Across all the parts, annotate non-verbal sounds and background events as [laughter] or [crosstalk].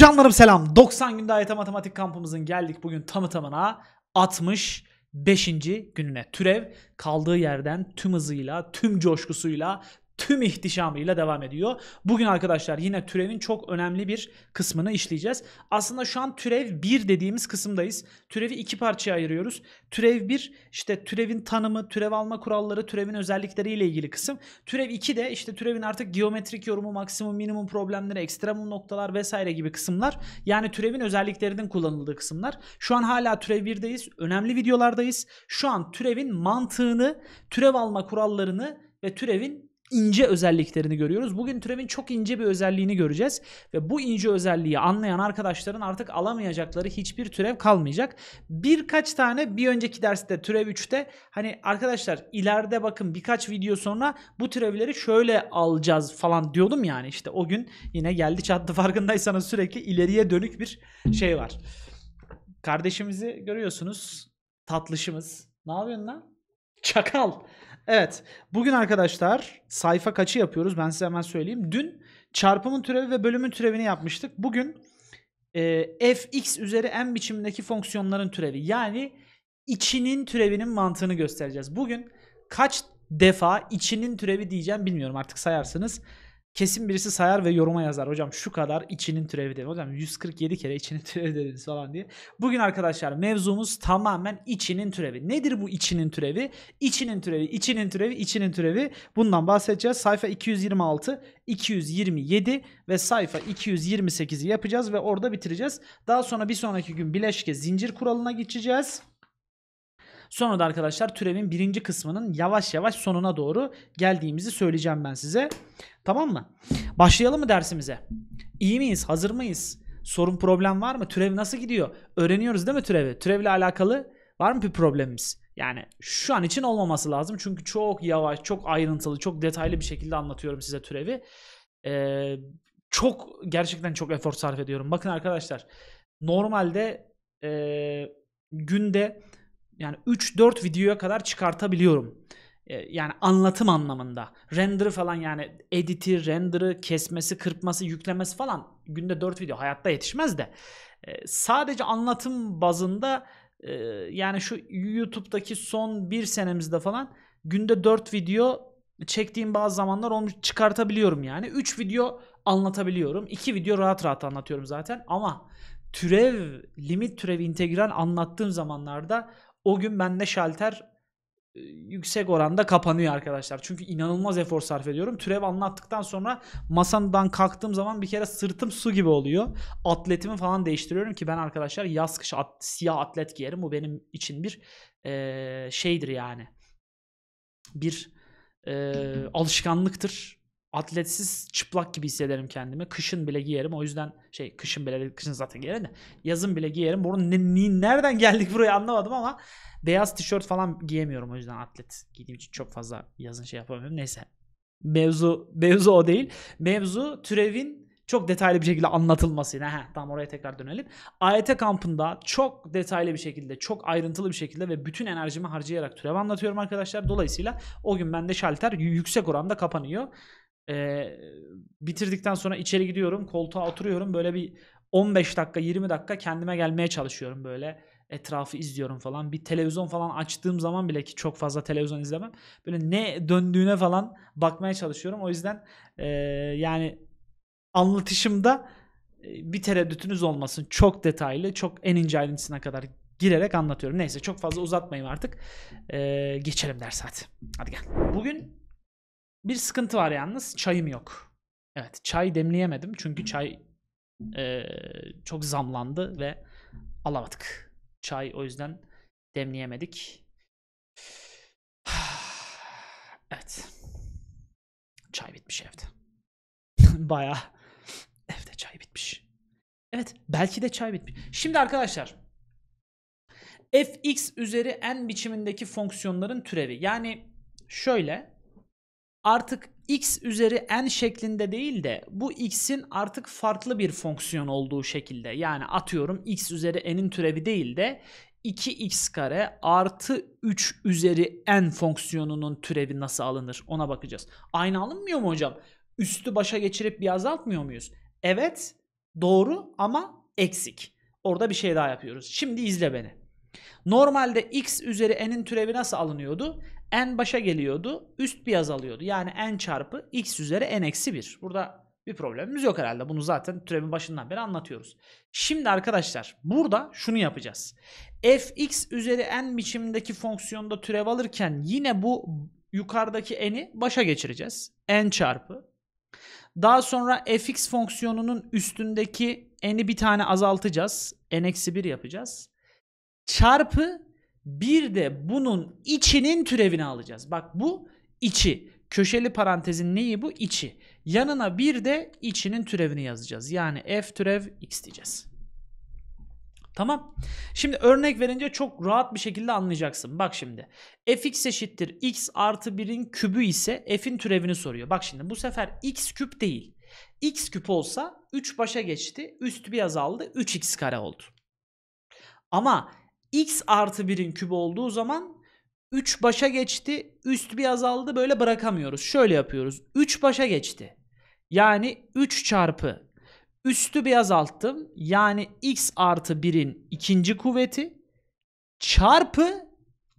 Canlarım selam. 90 günde AYT Matematik kampımızın geldik bugün tamı tamına 65. gününe. Türev kaldığı yerden tüm hızıyla, tüm coşkusuyla, tüm ihtişamıyla devam ediyor. Bugün arkadaşlar yine türevin çok önemli bir kısmını işleyeceğiz. Aslında şu an türev 1 dediğimiz kısımdayız. Türevi iki parçaya ayırıyoruz. Türev 1 işte türevin tanımı, türev alma kuralları, türevin özellikleriyle ilgili kısım. Türev 2 de işte türevin artık geometrik yorumu, maksimum, minimum problemleri, ekstremum noktalar vesaire gibi kısımlar. Yani türevin özelliklerinin kullanıldığı kısımlar. Şu an hala türev 1'deyiz. Önemli videolardayız. Şu an türevin mantığını, türev alma kurallarını ve türevin ince özelliklerini görüyoruz. Bugün türevin çok ince bir özelliğini göreceğiz ve bu ince özelliği anlayan arkadaşların artık alamayacakları hiçbir türev kalmayacak. Birkaç tane bir önceki derste türev 3'te hani arkadaşlar ileride bakın birkaç video sonra bu türevleri şöyle alacağız falan diyordum yani işte o gün yine geldi çattı [laughs] farkındaysanız sürekli ileriye dönük bir şey var. Kardeşimizi görüyorsunuz tatlışımız. Ne yapıyorsun lan? Çakal. Evet. Bugün arkadaşlar sayfa kaçı yapıyoruz? Ben size hemen söyleyeyim. Dün çarpımın türevi ve bölümün türevini yapmıştık. Bugün e, fx üzeri n biçimindeki fonksiyonların türevi. Yani içinin türevinin mantığını göstereceğiz. Bugün kaç defa içinin türevi diyeceğim bilmiyorum artık sayarsınız kesin birisi sayar ve yoruma yazar. Hocam şu kadar içinin türevi dedin. Hocam 147 kere içinin türevi dediniz falan diye. Bugün arkadaşlar mevzumuz tamamen içinin türevi. Nedir bu içinin türevi? İçinin türevi, içinin türevi, içinin türevi. Bundan bahsedeceğiz. Sayfa 226, 227 ve sayfa 228'i yapacağız ve orada bitireceğiz. Daha sonra bir sonraki gün bileşke zincir kuralına geçeceğiz. Sonra da arkadaşlar türevin birinci kısmının yavaş yavaş sonuna doğru geldiğimizi söyleyeceğim ben size. Tamam mı? Başlayalım mı dersimize? İyi miyiz? Hazır mıyız? Sorun problem var mı? Türev nasıl gidiyor? Öğreniyoruz değil mi türevi? Türevle alakalı var mı bir problemimiz? Yani şu an için olmaması lazım. Çünkü çok yavaş, çok ayrıntılı, çok detaylı bir şekilde anlatıyorum size türevi. Ee, çok gerçekten çok efor sarf ediyorum. Bakın arkadaşlar normalde e, günde yani 3-4 videoya kadar çıkartabiliyorum. E, yani anlatım anlamında. Render falan yani editi, render'ı, kesmesi, kırpması, yüklemesi falan günde 4 video hayatta yetişmez de. E, sadece anlatım bazında e, yani şu YouTube'daki son bir senemizde falan günde 4 video çektiğim bazı zamanlar onu çıkartabiliyorum yani. 3 video anlatabiliyorum. 2 video rahat rahat anlatıyorum zaten ama türev, limit türev, integral anlattığım zamanlarda o gün bende şalter e, yüksek oranda kapanıyor arkadaşlar. Çünkü inanılmaz efor sarf ediyorum. Türev anlattıktan sonra masandan kalktığım zaman bir kere sırtım su gibi oluyor. Atletimi falan değiştiriyorum ki ben arkadaşlar yaz kış at, siyah atlet giyerim. Bu benim için bir e, şeydir yani. Bir e, alışkanlıktır atletsiz çıplak gibi hissederim kendimi. Kışın bile giyerim. O yüzden şey kışın bile kışın zaten giyerim de yazın bile giyerim. Bunu ne, ne, nereden geldik buraya anlamadım ama beyaz tişört falan giyemiyorum o yüzden atlet giydiğim için çok fazla yazın şey yapamıyorum. Neyse. Mevzu mevzu o değil. Mevzu türevin çok detaylı bir şekilde anlatılmasıydı. ha tamam oraya tekrar dönelim. AYT e kampında çok detaylı bir şekilde, çok ayrıntılı bir şekilde ve bütün enerjimi harcayarak türev anlatıyorum arkadaşlar. Dolayısıyla o gün bende şalter yüksek oranda kapanıyor. E, bitirdikten sonra içeri gidiyorum. Koltuğa oturuyorum. Böyle bir 15 dakika 20 dakika kendime gelmeye çalışıyorum böyle. Etrafı izliyorum falan. Bir televizyon falan açtığım zaman bile ki çok fazla televizyon izlemem. Böyle ne döndüğüne falan bakmaya çalışıyorum. O yüzden e, yani anlatışımda bir tereddütünüz olmasın. Çok detaylı, çok en ince ayrıntısına kadar girerek anlatıyorum. Neyse çok fazla uzatmayayım artık. Ee, geçelim ders hadi. Hadi gel. Bugün bir sıkıntı var yalnız. Çayım yok. Evet çay demleyemedim. Çünkü çay e, çok zamlandı ve alamadık. Çay o yüzden demleyemedik. [sighs] Evet. Çay bitmiş evde. [laughs] Baya evde çay bitmiş. Evet belki de çay bitmiş. Şimdi arkadaşlar fx üzeri n biçimindeki fonksiyonların türevi. Yani şöyle artık x üzeri n şeklinde değil de bu x'in artık farklı bir fonksiyon olduğu şekilde yani atıyorum x üzeri n'in türevi değil de 2x kare artı 3 üzeri n fonksiyonunun türevi nasıl alınır ona bakacağız. Aynı alınmıyor mu hocam? Üstü başa geçirip bir azaltmıyor muyuz? Evet doğru ama eksik. Orada bir şey daha yapıyoruz. Şimdi izle beni. Normalde x üzeri n'in türevi nasıl alınıyordu? n başa geliyordu. Üst bir azalıyordu. Yani n çarpı x üzeri n eksi 1. Burada bir problemimiz yok herhalde. Bunu zaten türevin başından beri anlatıyoruz. Şimdi arkadaşlar burada şunu yapacağız. fx üzeri n biçimindeki fonksiyonda türev alırken yine bu yukarıdaki n'i başa geçireceğiz. n çarpı. Daha sonra fx fonksiyonunun üstündeki n'i bir tane azaltacağız. n-1 yapacağız. Çarpı bir de bunun içinin türevini alacağız. Bak bu içi. Köşeli parantezin neyi bu? İçi. Yanına bir de içinin türevini yazacağız. Yani f türev x diyeceğiz. Tamam. Şimdi örnek verince çok rahat bir şekilde anlayacaksın. Bak şimdi. fx eşittir x artı 1'in kübü ise f'in türevini soruyor. Bak şimdi bu sefer x küp değil. x küp olsa 3 başa geçti. Üst bir azaldı. 3x kare oldu. Ama x artı 1'in kübü olduğu zaman 3 başa geçti. Üst bir azaldı böyle bırakamıyoruz. Şöyle yapıyoruz. 3 başa geçti. Yani 3 çarpı üstü bir azalttım. Yani x artı 1'in ikinci kuvveti çarpı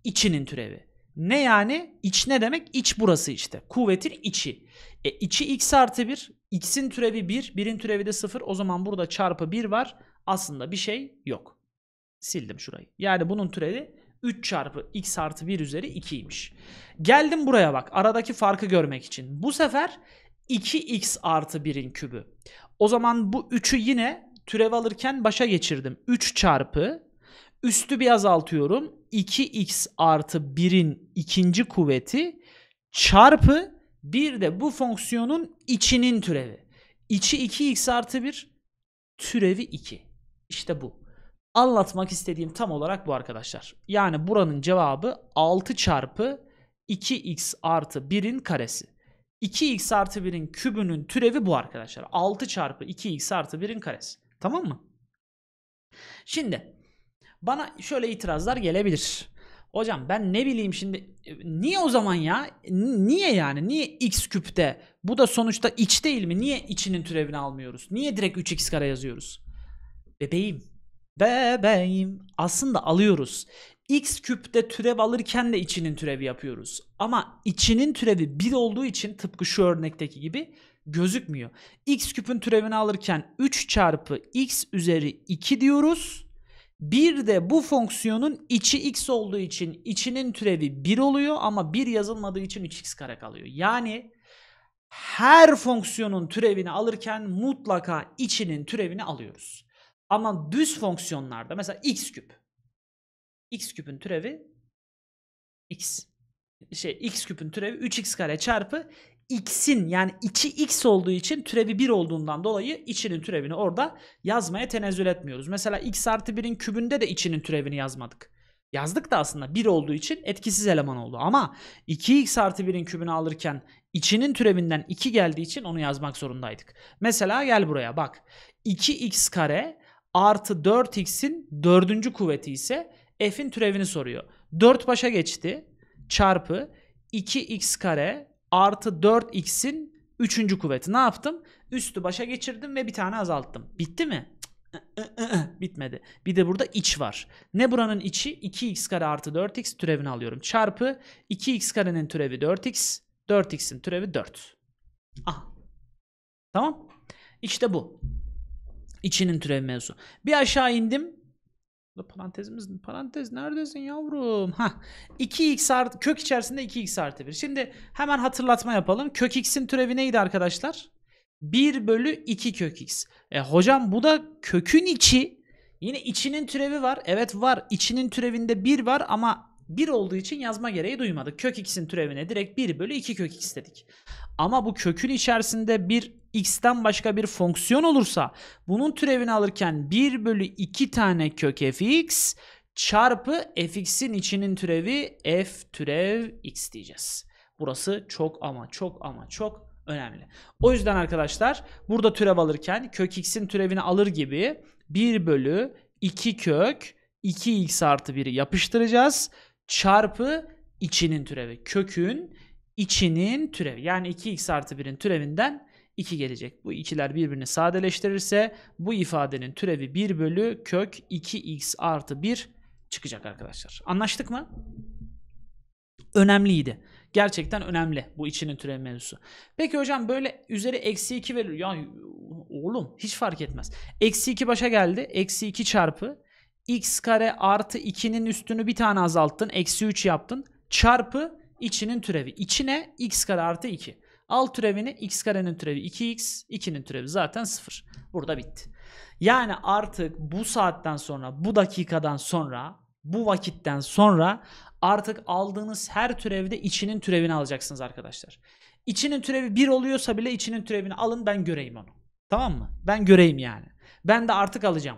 içinin türevi. Ne yani? İç ne demek? İç burası işte. Kuvvetin içi. E içi x artı 1. X'in türevi 1. 1'in türevi de 0. O zaman burada çarpı 1 var. Aslında bir şey yok. Sildim şurayı. Yani bunun türevi 3 çarpı x artı 1 üzeri 2'ymiş. Geldim buraya bak. Aradaki farkı görmek için. Bu sefer 2x artı 1'in kübü. O zaman bu 3'ü yine türev alırken başa geçirdim. 3 çarpı üstü bir azaltıyorum. 2x artı 1'in ikinci kuvveti çarpı bir de bu fonksiyonun içinin türevi. İçi 2x artı 1 türevi 2. İşte bu. Anlatmak istediğim tam olarak bu arkadaşlar. Yani buranın cevabı 6 çarpı 2x artı 1'in karesi. 2x artı 1'in kübünün türevi bu arkadaşlar. 6 çarpı 2x artı 1'in karesi. Tamam mı? Şimdi bana şöyle itirazlar gelebilir. Hocam ben ne bileyim şimdi e, niye o zaman ya? Niye yani? Niye x küpte? Bu da sonuçta iç değil mi? Niye içinin türevini almıyoruz? Niye direkt 3x kare yazıyoruz? Bebeğim bebeğim aslında alıyoruz. X küpte türev alırken de içinin türevi yapıyoruz. Ama içinin türevi 1 olduğu için tıpkı şu örnekteki gibi gözükmüyor. X küpün türevini alırken 3 çarpı x üzeri 2 diyoruz. Bir de bu fonksiyonun içi x olduğu için içinin türevi 1 oluyor ama 1 yazılmadığı için 3x kare kalıyor. Yani her fonksiyonun türevini alırken mutlaka içinin türevini alıyoruz. Ama düz fonksiyonlarda mesela x küp. x küpün türevi x. Şey x küpün türevi 3x kare çarpı x'in yani içi x olduğu için türevi 1 olduğundan dolayı içinin türevini orada yazmaya tenezzül etmiyoruz. Mesela x artı 1'in kübünde de içinin türevini yazmadık. Yazdık da aslında 1 olduğu için etkisiz eleman oldu. Ama 2x artı 1'in kübünü alırken içinin türevinden 2 geldiği için onu yazmak zorundaydık. Mesela gel buraya bak. 2x kare artı 4x'in dördüncü kuvveti ise f'in türevini soruyor. 4 başa geçti çarpı 2x kare artı 4x'in üçüncü kuvveti. Ne yaptım? Üstü başa geçirdim ve bir tane azalttım. Bitti mi? [clears throat] Bitmedi. Bir de burada iç var. Ne buranın içi? 2x kare artı 4x türevini alıyorum. Çarpı 2x karenin türevi 4x. 4x'in türevi 4. Ah. Tamam. İşte bu. İçinin türevi mevzu. Bir aşağı indim. Bu parantezimiz parantez neredesin yavrum? Ha 2x artı kök içerisinde 2x artı 1. Şimdi hemen hatırlatma yapalım. Kök x'in türevi neydi arkadaşlar? 1 bölü 2 kök x. E hocam bu da kökün içi. Yine içinin türevi var. Evet var. İçinin türevinde 1 var ama 1 olduğu için yazma gereği duymadık. Kök x'in türevine direkt 1 bölü 2 kök x dedik. Ama bu kökün içerisinde bir x'ten başka bir fonksiyon olursa bunun türevini alırken 1 bölü 2 tane kök fx çarpı fx'in içinin türevi f türev x diyeceğiz. Burası çok ama çok ama çok önemli. O yüzden arkadaşlar burada türev alırken kök x'in türevini alır gibi 1 bölü 2 kök 2x artı 1'i yapıştıracağız. Çarpı içinin türevi. Kökün içinin türevi. Yani 2x artı 1'in türevinden 2 gelecek. Bu ikiler birbirini sadeleştirirse bu ifadenin türevi 1 bölü kök 2x artı 1 çıkacak arkadaşlar. Anlaştık mı? Önemliydi. Gerçekten önemli bu içinin türevi mevzusu. Peki hocam böyle üzeri eksi 2 veriyor. Ya oğlum hiç fark etmez. Eksi 2 başa geldi. Eksi 2 çarpı x kare artı 2'nin üstünü bir tane azalttın. Eksi 3 yaptın. Çarpı içinin türevi. İçine x kare artı 2. Al türevini x karenin türevi 2x, 2'nin türevi zaten 0. Burada bitti. Yani artık bu saatten sonra, bu dakikadan sonra, bu vakitten sonra artık aldığınız her türevde içinin türevini alacaksınız arkadaşlar. İçinin türevi 1 oluyorsa bile içinin türevini alın ben göreyim onu. Tamam mı? Ben göreyim yani. Ben de artık alacağım.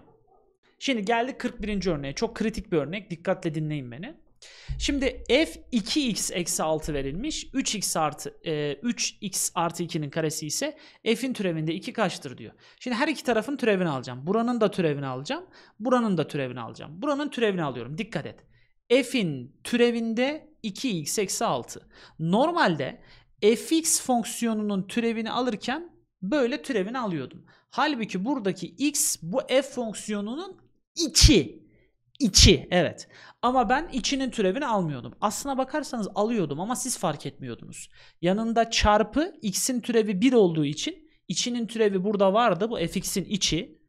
Şimdi geldik 41. örneğe. Çok kritik bir örnek. Dikkatle dinleyin beni. Şimdi f 2x eksi 6 verilmiş. 3x artı e, 3x artı 2'nin karesi ise f'in türevinde 2 kaçtır diyor. Şimdi her iki tarafın türevini alacağım. Buranın da türevini alacağım. Buranın da türevini alacağım. Buranın türevini alıyorum. Dikkat et. f'in türevinde 2x eksi 6. Normalde fx fonksiyonunun türevini alırken böyle türevini alıyordum. Halbuki buradaki x bu f fonksiyonunun 2. İçi evet. Ama ben içinin türevini almıyordum. Aslına bakarsanız alıyordum ama siz fark etmiyordunuz. Yanında çarpı x'in türevi 1 olduğu için içinin türevi burada vardı. Bu fx'in içi.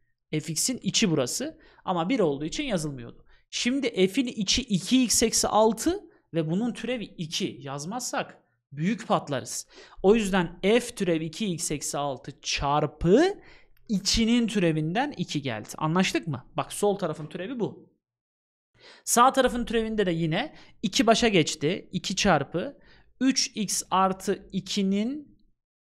fx'in içi burası. Ama 1 olduğu için yazılmıyordu. Şimdi f'in içi 2x eksi 6 ve bunun türevi 2 yazmazsak büyük patlarız. O yüzden f türevi 2x eksi 6 çarpı içinin türevinden 2 geldi. Anlaştık mı? Bak sol tarafın türevi bu. Sağ tarafın türevinde de yine 2 başa geçti. 2 çarpı 3x artı 2'nin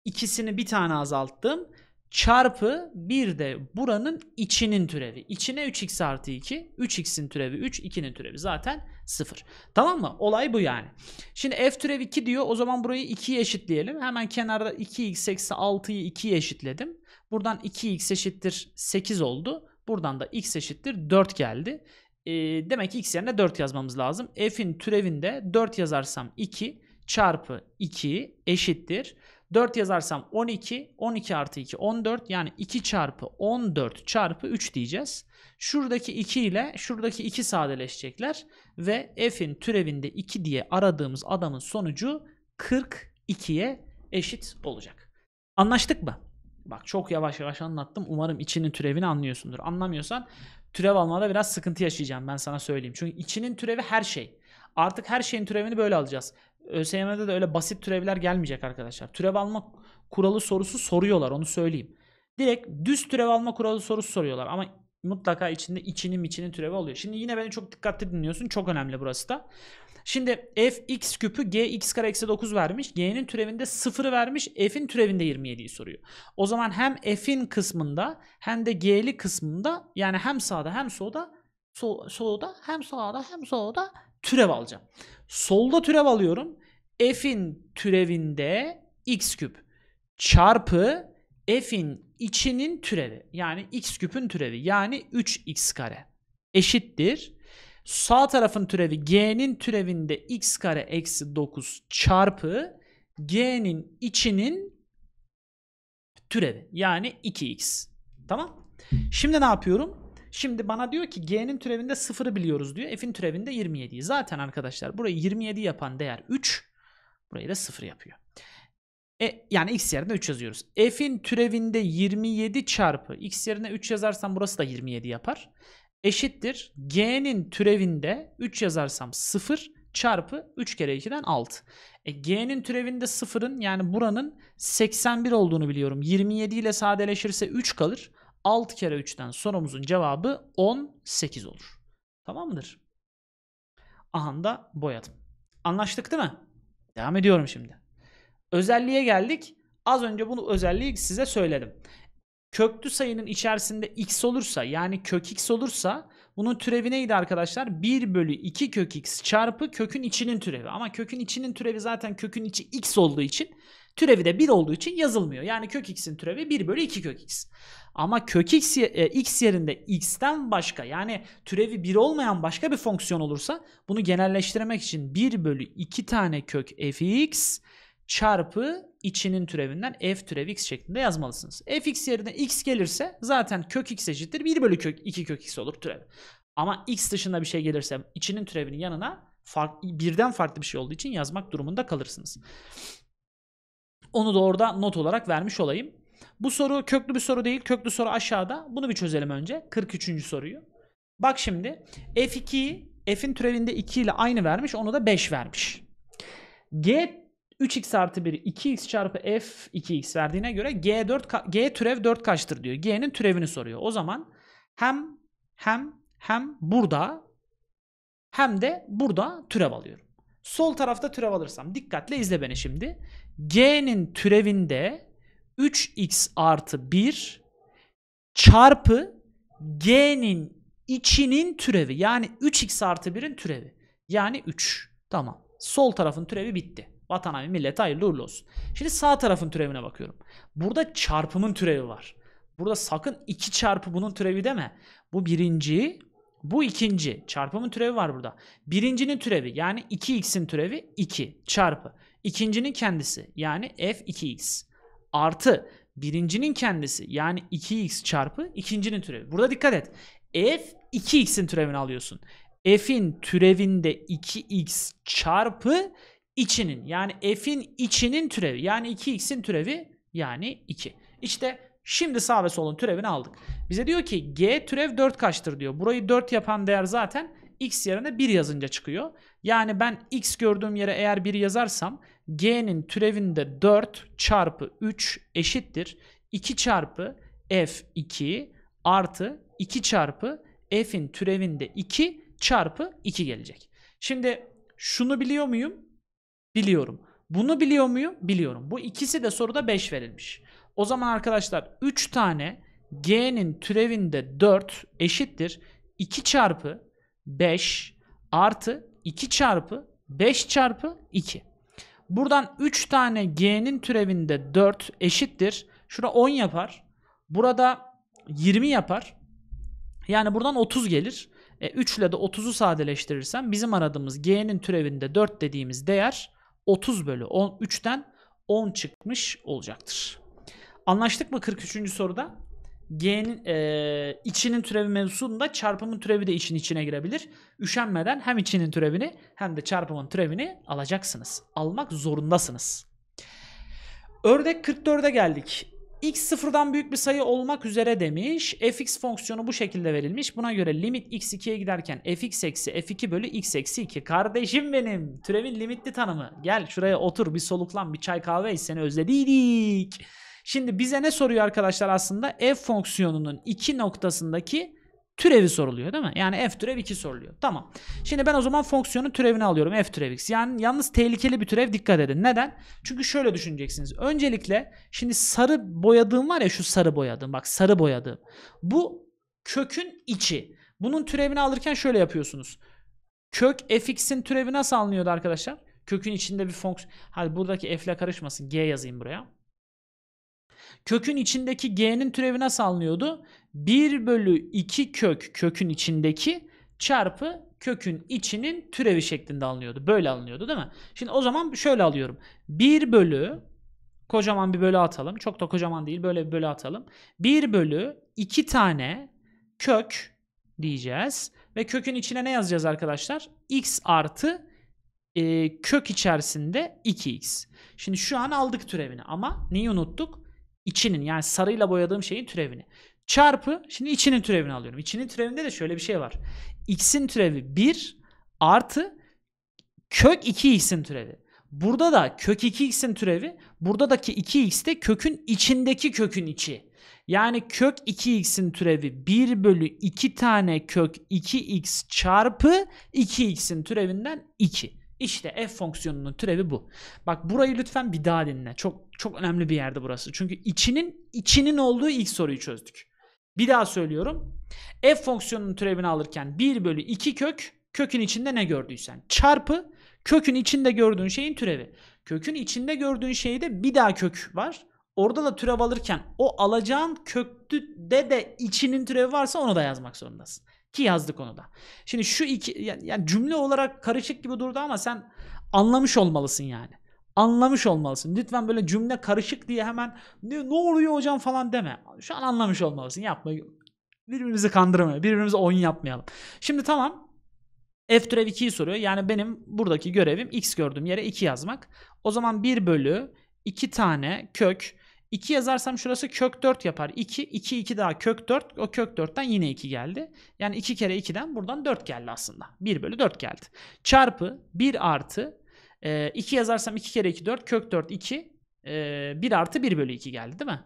ikisini bir tane azalttım. Çarpı bir de buranın içinin türevi. İçine 3x artı 2. 3x'in türevi 3, 2'nin türevi zaten 0. Tamam mı? Olay bu yani. Şimdi f türevi 2 diyor. O zaman burayı 2'ye eşitleyelim. Hemen kenarda 2x eksi 6'yı 2'ye eşitledim. Buradan 2x eşittir 8 oldu. Buradan da x eşittir 4 geldi. E, demek ki x yerine 4 yazmamız lazım. F'in türevinde 4 yazarsam 2 çarpı 2 eşittir. 4 yazarsam 12, 12 artı 2 14 yani 2 çarpı 14 çarpı 3 diyeceğiz. Şuradaki 2 ile şuradaki 2 sadeleşecekler ve f'in türevinde 2 diye aradığımız adamın sonucu 42'ye eşit olacak. Anlaştık mı? Bak çok yavaş yavaş anlattım. Umarım içinin türevini anlıyorsundur. Anlamıyorsan türev almada biraz sıkıntı yaşayacağım ben sana söyleyeyim. Çünkü içinin türevi her şey. Artık her şeyin türevini böyle alacağız. ÖSYM'de de öyle basit türevler gelmeyecek arkadaşlar. Türev alma kuralı sorusu soruyorlar onu söyleyeyim. Direkt düz türev alma kuralı sorusu soruyorlar ama mutlaka içinde içinin içinin türevi oluyor. Şimdi yine beni çok dikkatli dinliyorsun. Çok önemli burası da. Şimdi f x küpü g x kare eksi 9 vermiş. G'nin türevinde 0'ı vermiş. F'in türevinde 27'yi soruyor. O zaman hem f'in kısmında hem de g'li kısmında yani hem sağda hem solda sol, solda hem sağda hem solda türev alacağım. Solda türev alıyorum. F'in türevinde x küp çarpı f'in içinin türevi yani x küpün türevi yani 3x kare eşittir Sağ tarafın türevi g'nin türevinde x kare eksi 9 çarpı g'nin içinin türevi. Yani 2x. Tamam. Şimdi ne yapıyorum? Şimdi bana diyor ki g'nin türevinde 0'ı biliyoruz diyor. F'in türevinde 27'yi. Zaten arkadaşlar burayı 27 yapan değer 3. Burayı da 0 yapıyor. E, yani x yerine 3 yazıyoruz. F'in türevinde 27 çarpı x yerine 3 yazarsam burası da 27 yapar eşittir. G'nin türevinde 3 yazarsam 0 çarpı 3 kere 2'den 6. E, G'nin türevinde 0'ın yani buranın 81 olduğunu biliyorum. 27 ile sadeleşirse 3 kalır. 6 kere 3'ten sorumuzun cevabı 18 olur. Tamam mıdır? Aha da boyadım. Anlaştık değil mi? Devam ediyorum şimdi. Özelliğe geldik. Az önce bunu özelliği size söyledim köklü sayının içerisinde x olursa yani kök x olursa bunun türevi neydi arkadaşlar? 1 bölü 2 kök x çarpı kökün içinin türevi. Ama kökün içinin türevi zaten kökün içi x olduğu için türevi de 1 olduğu için yazılmıyor. Yani kök x'in türevi 1 bölü 2 kök x. Ama kök x, e, x yerinde x'ten başka yani türevi 1 olmayan başka bir fonksiyon olursa bunu genelleştirmek için 1 bölü 2 tane kök fx çarpı içinin türevinden f türev x şeklinde yazmalısınız. fx yerine x gelirse zaten kök x eşittir 1 bölü kök 2 kök x olur türev. Ama x dışında bir şey gelirse içinin türevinin yanına fark, birden farklı bir şey olduğu için yazmak durumunda kalırsınız. Onu da orada not olarak vermiş olayım. Bu soru köklü bir soru değil. Köklü soru aşağıda. Bunu bir çözelim önce. 43. soruyu. Bak şimdi f2'yi f'in türevinde 2 ile aynı vermiş. Onu da 5 vermiş. G 3x artı 1 2x çarpı f 2x verdiğine göre g4 g türev 4 kaçtır diyor. G'nin türevini soruyor. O zaman hem hem hem burada hem de burada türev alıyorum. Sol tarafta türev alırsam dikkatle izle beni şimdi. G'nin türevinde 3x artı 1 çarpı G'nin içinin türevi yani 3x artı 1'in türevi yani 3. Tamam. Sol tarafın türevi bitti. Vatana ve millete hayırlı uğurlu olsun. Şimdi sağ tarafın türevine bakıyorum. Burada çarpımın türevi var. Burada sakın iki çarpı bunun türevi deme. Bu birinci, bu ikinci. Çarpımın türevi var burada. Birincinin türevi yani 2x'in türevi 2 çarpı. İkincinin kendisi yani f2x artı birincinin kendisi yani 2x çarpı ikincinin türevi. Burada dikkat et. f 2x'in türevini alıyorsun. f'in türevinde 2x çarpı içinin yani f'in içinin türevi yani 2x'in türevi yani 2. İşte şimdi sağ ve solun türevini aldık. Bize diyor ki g türev 4 kaçtır diyor. Burayı 4 yapan değer zaten x yerine 1 yazınca çıkıyor. Yani ben x gördüğüm yere eğer 1 yazarsam g'nin türevinde 4 çarpı 3 eşittir. 2 çarpı f2 artı 2 çarpı f'in türevinde 2 çarpı 2 gelecek. Şimdi şunu biliyor muyum? Biliyorum. Bunu biliyor muyum? Biliyorum. Bu ikisi de soruda 5 verilmiş. O zaman arkadaşlar 3 tane g'nin türevinde 4 eşittir. 2 çarpı 5 artı 2 çarpı 5 çarpı 2. Buradan 3 tane g'nin türevinde 4 eşittir. Şurada 10 yapar. Burada 20 yapar. Yani buradan 30 gelir. E, 3 ile de 30'u sadeleştirirsem bizim aradığımız g'nin türevinde 4 dediğimiz değer 30 bölü 13'ten 10 çıkmış olacaktır. Anlaştık mı 43. soruda? G'nin e, içinin türevi mevzusunda çarpımın türevi de için içine girebilir. Üşenmeden hem içinin türevini hem de çarpımın türevini alacaksınız. Almak zorundasınız. Ördek 44'e geldik x sıfırdan büyük bir sayı olmak üzere demiş. fx fonksiyonu bu şekilde verilmiş. Buna göre limit x2'ye giderken fx eksi f2 bölü x eksi 2. Kardeşim benim. Türevin limitli tanımı. Gel şuraya otur bir soluklan bir çay kahve iç seni özlediydik. Şimdi bize ne soruyor arkadaşlar aslında? f fonksiyonunun iki noktasındaki türevi soruluyor değil mi? Yani f türev 2 soruluyor. Tamam. Şimdi ben o zaman fonksiyonun türevini alıyorum f türev x. Yani yalnız tehlikeli bir türev dikkat edin. Neden? Çünkü şöyle düşüneceksiniz. Öncelikle şimdi sarı boyadığım var ya şu sarı boyadığım. Bak sarı boyadığım. Bu kökün içi. Bunun türevini alırken şöyle yapıyorsunuz. Kök fx'in türevi nasıl alınıyordu arkadaşlar? Kökün içinde bir fonksiyon. Hadi buradaki f ile karışmasın. G yazayım buraya. Kökün içindeki g'nin türevi nasıl alınıyordu? 1 bölü 2 kök kökün içindeki çarpı kökün içinin türevi şeklinde alınıyordu. Böyle alınıyordu değil mi? Şimdi o zaman şöyle alıyorum. 1 bölü kocaman bir bölü atalım. Çok da kocaman değil böyle bir bölü atalım. 1 bölü 2 tane kök diyeceğiz. Ve kökün içine ne yazacağız arkadaşlar? x artı e, kök içerisinde 2x. Şimdi şu an aldık türevini ama neyi unuttuk? içinin yani sarıyla boyadığım şeyin türevini. Çarpı şimdi içinin türevini alıyorum. İçinin türevinde de şöyle bir şey var. X'in türevi 1 artı kök 2x'in türevi. Burada da kök 2x'in türevi, buradaki 2x de kökün içindeki kökün içi. Yani kök 2x'in türevi 1 bölü 2 tane kök 2x çarpı 2x'in türevinden 2. İşte f fonksiyonunun türevi bu. Bak burayı lütfen bir daha dinle. Çok çok önemli bir yerde burası. Çünkü içinin içinin olduğu ilk soruyu çözdük. Bir daha söylüyorum. F fonksiyonunun türevini alırken 1 bölü 2 kök kökün içinde ne gördüysen çarpı kökün içinde gördüğün şeyin türevi. Kökün içinde gördüğün şeyde bir daha kök var. Orada da türev alırken o alacağın köktü de de içinin türevi varsa onu da yazmak zorundasın ki yazdık onu da. Şimdi şu iki yani, cümle olarak karışık gibi durdu ama sen anlamış olmalısın yani. Anlamış olmalısın. Lütfen böyle cümle karışık diye hemen ne oluyor hocam falan deme. Şu an anlamış olmalısın. Yapma. Birbirimizi kandırmayalım. Birbirimize oyun yapmayalım. Şimdi tamam. F türev 2'yi soruyor. Yani benim buradaki görevim x gördüğüm yere 2 yazmak. O zaman 1 bölü 2 tane kök 2 yazarsam şurası kök 4 yapar. 2, 2, 2 daha kök 4. O kök 4'ten yine 2 geldi. Yani 2 kere 2'den buradan 4 geldi aslında. 1 bölü 4 geldi. Çarpı 1 artı e, 2 yazarsam 2 kere 2 4. Kök 4 2. E, 1 artı 1 bölü 2 geldi değil mi?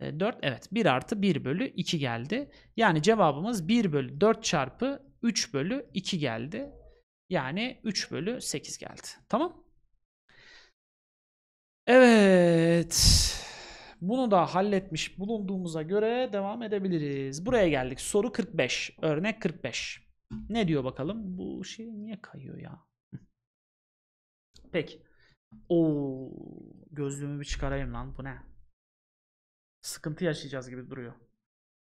E, 4 evet 1 artı 1 bölü 2 geldi. Yani cevabımız 1 bölü 4 çarpı 3 bölü 2 geldi. Yani 3 bölü 8 geldi. Tamam Evet. Bunu da halletmiş bulunduğumuza göre devam edebiliriz. Buraya geldik. Soru 45. Örnek 45. Ne diyor bakalım? Bu şey niye kayıyor ya? Peki. O gözlüğümü bir çıkarayım lan. Bu ne? Sıkıntı yaşayacağız gibi duruyor.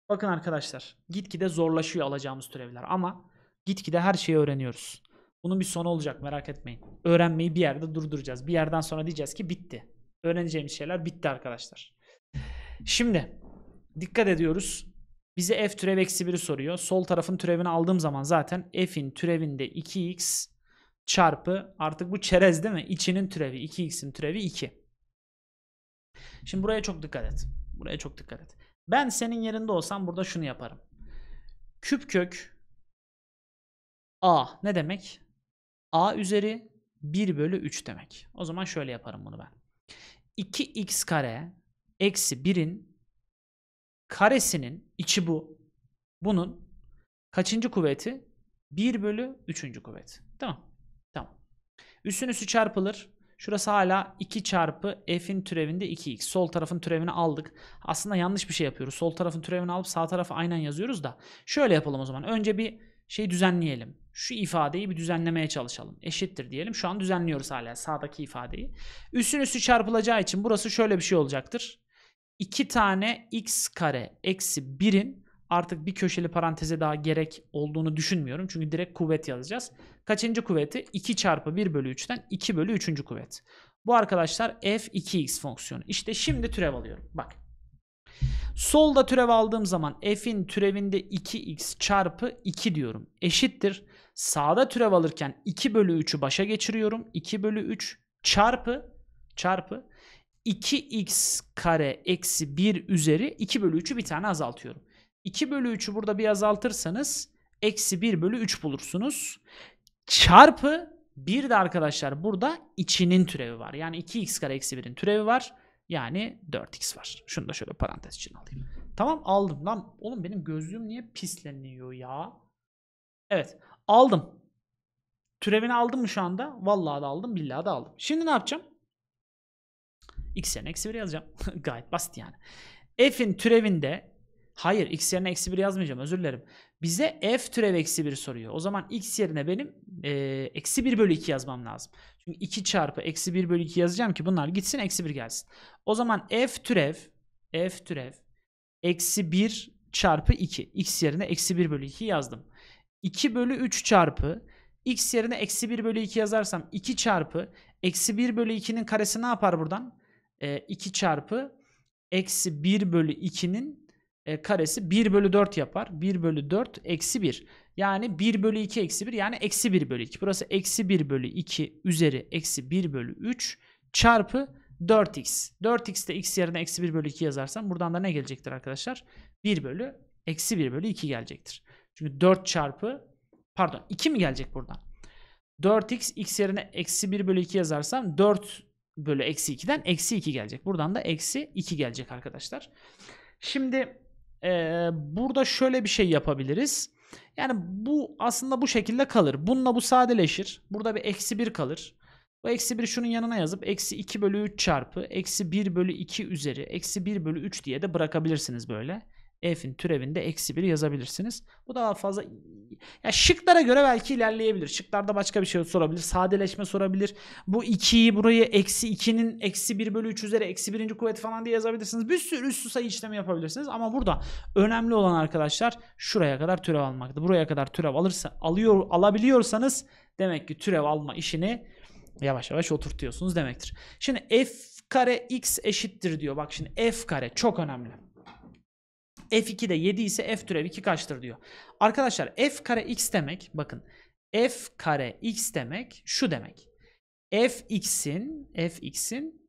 Bakın arkadaşlar, gitgide zorlaşıyor alacağımız türevler ama gitgide her şeyi öğreniyoruz. Bunun bir sonu olacak merak etmeyin. Öğrenmeyi bir yerde durduracağız. Bir yerden sonra diyeceğiz ki bitti öğreneceğimiz şeyler bitti arkadaşlar. Şimdi dikkat ediyoruz. Bize f türev eksi 1'i soruyor. Sol tarafın türevini aldığım zaman zaten f'in türevinde 2x çarpı artık bu çerez değil mi? İçinin türevi 2x'in türevi 2. Şimdi buraya çok dikkat et. Buraya çok dikkat et. Ben senin yerinde olsam burada şunu yaparım. Küp kök a ne demek? a üzeri 1 bölü 3 demek. O zaman şöyle yaparım bunu ben. 2x kare eksi 1'in karesinin içi bu. Bunun kaçıncı kuvveti? 1 bölü 3. kuvvet. Tamam. Tamam. Üstün üstü çarpılır. Şurası hala 2 çarpı f'in türevinde 2x. Sol tarafın türevini aldık. Aslında yanlış bir şey yapıyoruz. Sol tarafın türevini alıp sağ tarafı aynen yazıyoruz da. Şöyle yapalım o zaman. Önce bir şey düzenleyelim şu ifadeyi bir düzenlemeye çalışalım. Eşittir diyelim. Şu an düzenliyoruz hala sağdaki ifadeyi. Üstün üstü çarpılacağı için burası şöyle bir şey olacaktır. 2 tane x kare eksi 1'in artık bir köşeli paranteze daha gerek olduğunu düşünmüyorum. Çünkü direkt kuvvet yazacağız. Kaçıncı kuvveti? 2 çarpı 1 bölü 3'ten 2 bölü 3. kuvvet. Bu arkadaşlar f2x fonksiyonu. İşte şimdi türev alıyorum. Bak. Solda türev aldığım zaman f'in türevinde 2x çarpı 2 diyorum. Eşittir. Sağda türev alırken 2 bölü 3'ü başa geçiriyorum. 2 bölü 3 çarpı çarpı 2x kare eksi 1 üzeri 2 bölü 3'ü bir tane azaltıyorum. 2 bölü 3'ü burada bir azaltırsanız eksi 1 bölü 3 bulursunuz. Çarpı bir de arkadaşlar burada içinin türevi var. Yani 2x kare eksi 1'in türevi var. Yani 4x var. Şunu da şöyle parantez için alayım. Tamam aldım lan. Oğlum benim gözlüğüm niye pisleniyor ya? Evet. Aldım. Türevini aldım mı şu anda? Vallahi da aldım, billahi da aldım. Şimdi ne yapacağım? x yerine eksi 1 yazacağım. [laughs] Gayet basit yani. F'in türevinde hayır x yerine eksi 1 yazmayacağım özür dilerim. Bize f türev eksi 1 soruyor. O zaman x yerine benim eksi 1 bölü 2 yazmam lazım. Çünkü 2 çarpı eksi 1 bölü 2 yazacağım ki bunlar gitsin eksi 1 gelsin. O zaman f türev f türev eksi 1 çarpı 2. x yerine eksi 1 bölü 2 yazdım. 2 bölü 3 çarpı x yerine eksi 1 bölü 2 yazarsam 2 çarpı eksi 1 bölü 2'nin karesi ne yapar buradan? E, 2 çarpı eksi 1 bölü 2'nin e, karesi 1 bölü 4 yapar. 1 bölü 4 eksi 1. Yani 1 bölü 2 eksi 1 yani eksi 1 bölü 2. Burası eksi 1 bölü 2 üzeri eksi 1 bölü 3 çarpı 4x. 4x'te x yerine eksi 1 bölü 2 yazarsam buradan da ne gelecektir arkadaşlar? 1 bölü eksi 1 bölü 2 gelecektir. Çünkü 4 çarpı pardon 2 mi gelecek buradan? 4x x yerine eksi 1 bölü 2 yazarsam 4 bölü eksi 2'den eksi 2 gelecek. Buradan da eksi 2 gelecek arkadaşlar. Şimdi e, burada şöyle bir şey yapabiliriz. Yani bu aslında bu şekilde kalır. Bununla bu sadeleşir. Burada bir eksi 1 kalır. Bu eksi 1 şunun yanına yazıp eksi 2 bölü 3 çarpı eksi 1 bölü 2 üzeri eksi 1 bölü 3 diye de bırakabilirsiniz böyle f'in türevinde eksi 1 yazabilirsiniz. Bu daha fazla ya şıklara göre belki ilerleyebilir. Şıklarda başka bir şey sorabilir. Sadeleşme sorabilir. Bu 2'yi burayı eksi 2'nin eksi 1 bölü 3 üzeri eksi 1. kuvvet falan diye yazabilirsiniz. Bir sürü üstü sayı işlemi yapabilirsiniz. Ama burada önemli olan arkadaşlar şuraya kadar türev almaktı. Buraya kadar türev alırsa alıyor alabiliyorsanız demek ki türev alma işini yavaş yavaş oturtuyorsunuz demektir. Şimdi f kare x eşittir diyor. Bak şimdi f kare çok önemli f2 de 7 ise f türev 2 kaçtır diyor. Arkadaşlar f kare x demek bakın f kare x demek şu demek. fx'in fx'in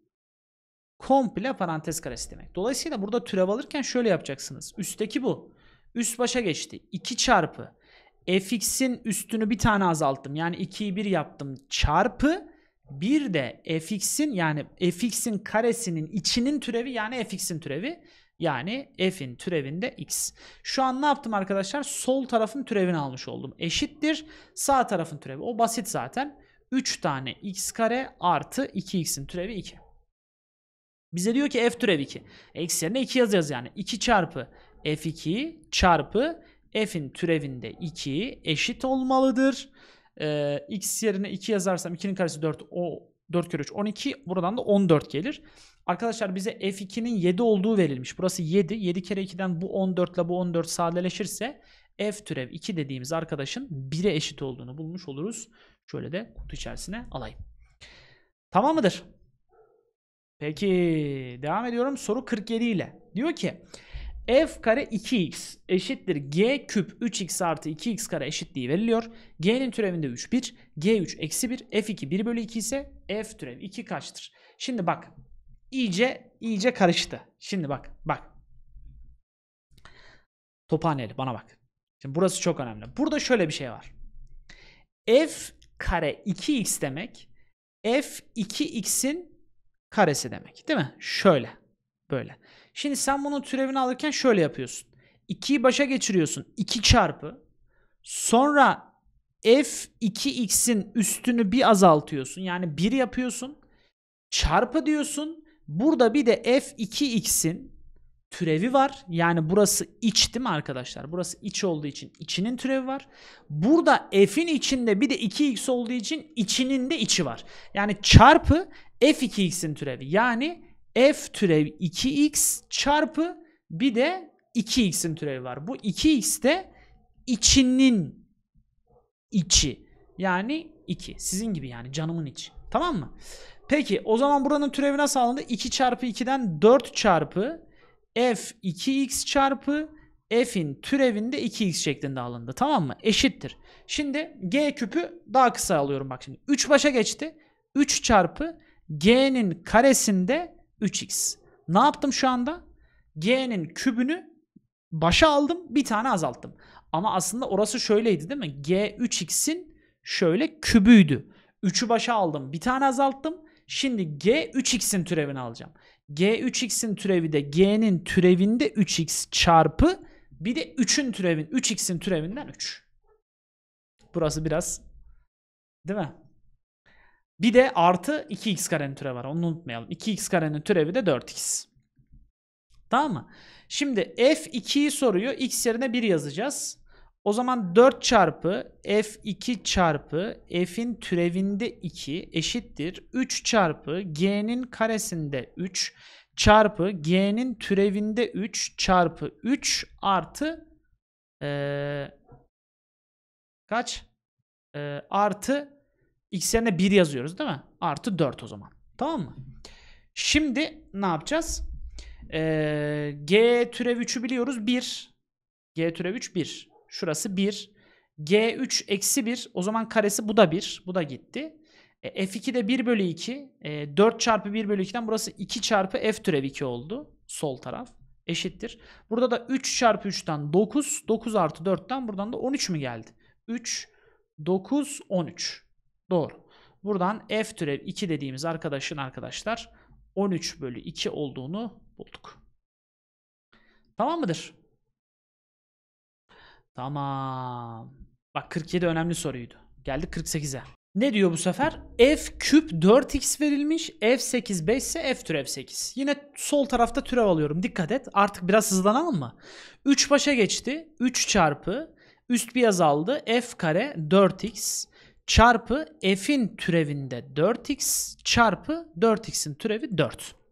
komple parantez karesi demek. Dolayısıyla burada türev alırken şöyle yapacaksınız. Üstteki bu. Üst başa geçti. 2 çarpı fx'in üstünü bir tane azalttım. Yani 2'yi 1 yaptım. Çarpı bir de fx'in yani fx'in karesinin içinin türevi yani fx'in türevi yani f'in türevinde x. Şu an ne yaptım arkadaşlar? Sol tarafın türevini almış oldum. Eşittir sağ tarafın türevi. O basit zaten. 3 tane x kare artı 2x'in türevi 2. Bize diyor ki f türevi 2. X yerine 2 yazacağız yani. 2 çarpı f2 çarpı f'in türevinde 2 eşit olmalıdır. Ee, x yerine 2 yazarsam 2'nin karesi 4 o 4 kere 3 12 buradan da 14 gelir. Arkadaşlar bize F2'nin 7 olduğu verilmiş. Burası 7. 7 kere 2'den bu 14 ile bu 14 sadeleşirse F türev 2 dediğimiz arkadaşın 1'e eşit olduğunu bulmuş oluruz. Şöyle de kutu içerisine alayım. Tamam mıdır? Peki devam ediyorum soru 47 ile. Diyor ki f kare 2x eşittir g küp 3x artı 2x kare eşitliği veriliyor. g'nin türevinde 3 1, g3 eksi 1, f2 1 bölü 2 ise f türev 2 kaçtır? Şimdi bak iyice iyice karıştı. Şimdi bak bak. Tophaneli bana bak. Şimdi burası çok önemli. Burada şöyle bir şey var. F kare 2x demek f 2x'in karesi demek. Değil mi? Şöyle. Böyle. Şimdi sen bunun türevini alırken şöyle yapıyorsun. 2'yi başa geçiriyorsun. 2 çarpı. Sonra f2x'in üstünü bir azaltıyorsun. Yani 1 yapıyorsun. Çarpı diyorsun. Burada bir de f2x'in türevi var. Yani burası iç değil mi arkadaşlar? Burası iç olduğu için içinin türevi var. Burada f'in içinde bir de 2x olduğu için içinin de içi var. Yani çarpı f2x'in türevi. Yani f türev 2x çarpı bir de 2x'in türevi var. Bu 2x de içinin içi. Yani 2. Sizin gibi yani canımın içi. Tamam mı? Peki o zaman buranın türevi nasıl alındı? 2 çarpı 2'den 4 çarpı f 2x çarpı f'in türevinde 2x şeklinde alındı. Tamam mı? Eşittir. Şimdi g küpü daha kısa alıyorum bak şimdi. 3 başa geçti. 3 çarpı g'nin karesinde 3x. Ne yaptım şu anda? G'nin kübünü başa aldım bir tane azalttım. Ama aslında orası şöyleydi değil mi? G 3x'in şöyle kübüydü. 3'ü başa aldım bir tane azalttım. Şimdi G 3x'in türevini alacağım. G 3x'in türevi de G'nin türevinde 3x çarpı bir de 3'ün türevin 3x'in türevinden 3. Burası biraz değil mi? Bir de artı 2x karenin türevi var. Onu unutmayalım. 2x karenin türevi de 4x. Tamam mı? Şimdi f2'yi soruyor. x yerine 1 yazacağız. O zaman 4 çarpı f2 çarpı f'in türevinde 2 eşittir. 3 çarpı g'nin karesinde 3 çarpı g'nin türevinde 3 çarpı 3 artı ee, kaç? E, artı x yerine 1 yazıyoruz değil mi? Artı 4 o zaman. Tamam mı? Şimdi ne yapacağız? E, g türev 3'ü biliyoruz 1. G türev 3 1. Şurası 1. G3 eksi 1. O zaman karesi bu da 1. Bu da gitti. E, F2'de 1 bölü 2. E, 4 çarpı 1 bölü 2'den burası 2 çarpı F türev 2 oldu. Sol taraf eşittir. Burada da 3 çarpı 3'ten 9. 9 artı 4'ten buradan da 13 mü geldi? 3, 9, 13. Doğru. Buradan F türev 2 dediğimiz arkadaşın arkadaşlar 13 bölü 2 olduğunu bulduk. Tamam mıdır? Tamam. Bak 47 önemli soruydu. Geldik 48'e. Ne diyor bu sefer? F küp 4x verilmiş. F8 5 ise F türev 8. Yine sol tarafta türev alıyorum. Dikkat et. Artık biraz hızlanalım mı? 3 başa geçti. 3 çarpı üst bir azaldı. F kare 4x çarpı F'in türevinde 4x çarpı 4x'in türevi 4.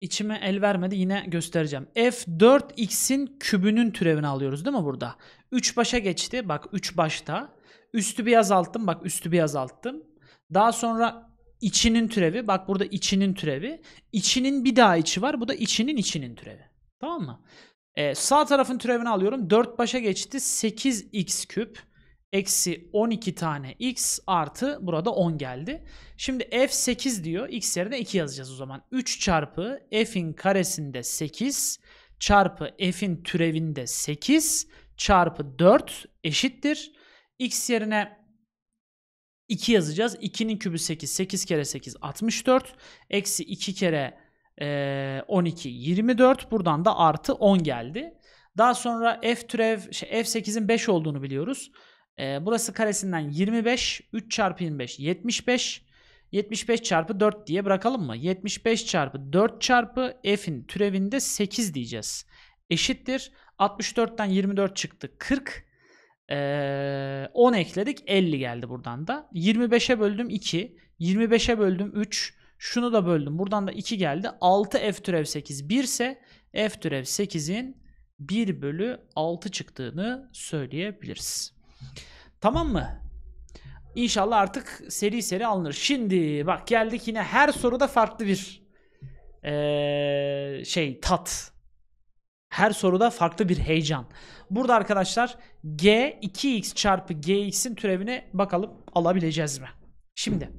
İçime el vermedi yine göstereceğim. F4x'in kübünün türevini alıyoruz değil mi burada? 3 başa geçti. Bak 3 başta. Üstü bir azalttım. Bak üstü bir azalttım. Daha sonra içinin türevi. Bak burada içinin türevi. İçinin bir daha içi var. Bu da içinin içinin türevi. Tamam mı? Ee, sağ tarafın türevini alıyorum. 4 başa geçti. 8x küp eksi 12 tane x artı burada 10 geldi. Şimdi f8 diyor. x yerine 2 yazacağız o zaman. 3 çarpı f'in karesinde 8 çarpı f'in türevinde 8 çarpı 4 eşittir. x yerine 2 yazacağız. 2'nin kübü 8. 8 kere 8 64. Eksi 2 kere e, 12 24. Buradan da artı 10 geldi. Daha sonra f türev şey f8'in 5 olduğunu biliyoruz. E, burası karesinden 25, 3 çarpı 25, 75. 75 çarpı 4 diye bırakalım mı? 75 çarpı 4 çarpı f'in türevinde 8 diyeceğiz. Eşittir. 64'ten 24 çıktı 40. Ee, 10 ekledik 50 geldi buradan da. 25'e böldüm 2. 25'e böldüm 3. Şunu da böldüm. Buradan da 2 geldi. 6 f türev 8 1 ise f türev 8'in 1 bölü 6 çıktığını söyleyebiliriz. Tamam mı? İnşallah artık seri seri alınır. Şimdi bak geldik yine her soruda farklı bir ee, şey tat. Her soruda farklı bir heyecan. Burada arkadaşlar G 2x çarpı Gx'in türevine bakalım alabileceğiz mi? Şimdi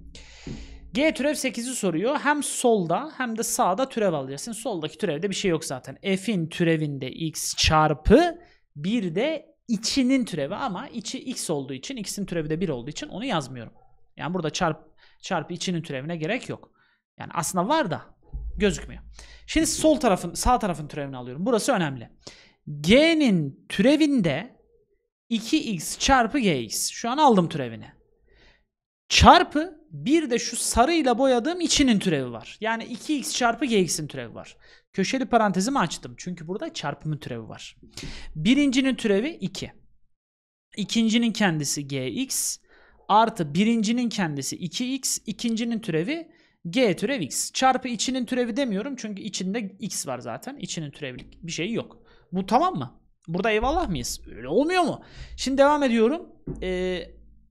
G türev 8'i soruyor. Hem solda hem de sağda türev alacaksın. Soldaki türevde bir şey yok zaten. F'in türevinde x çarpı bir de içinin türevi ama içi x olduğu için x'in türevi de 1 olduğu için onu yazmıyorum. Yani burada çarp çarp içinin türevine gerek yok. Yani aslında var da gözükmüyor. Şimdi sol tarafın sağ tarafın türevini alıyorum. Burası önemli. G'nin türevinde 2x çarpı gx. Şu an aldım türevini. Çarpı bir de şu sarıyla boyadığım içinin türevi var. Yani 2x çarpı gx'in türevi var. Köşeli parantezimi açtım. Çünkü burada çarpımın türevi var. Birincinin türevi 2. İkincinin kendisi gx artı birincinin kendisi 2x. ikincinin türevi g türev x. Çarpı içinin türevi demiyorum çünkü içinde x var zaten. içinin türevlik bir şey yok. Bu tamam mı? Burada eyvallah mıyız? Öyle olmuyor mu? Şimdi devam ediyorum. Ee,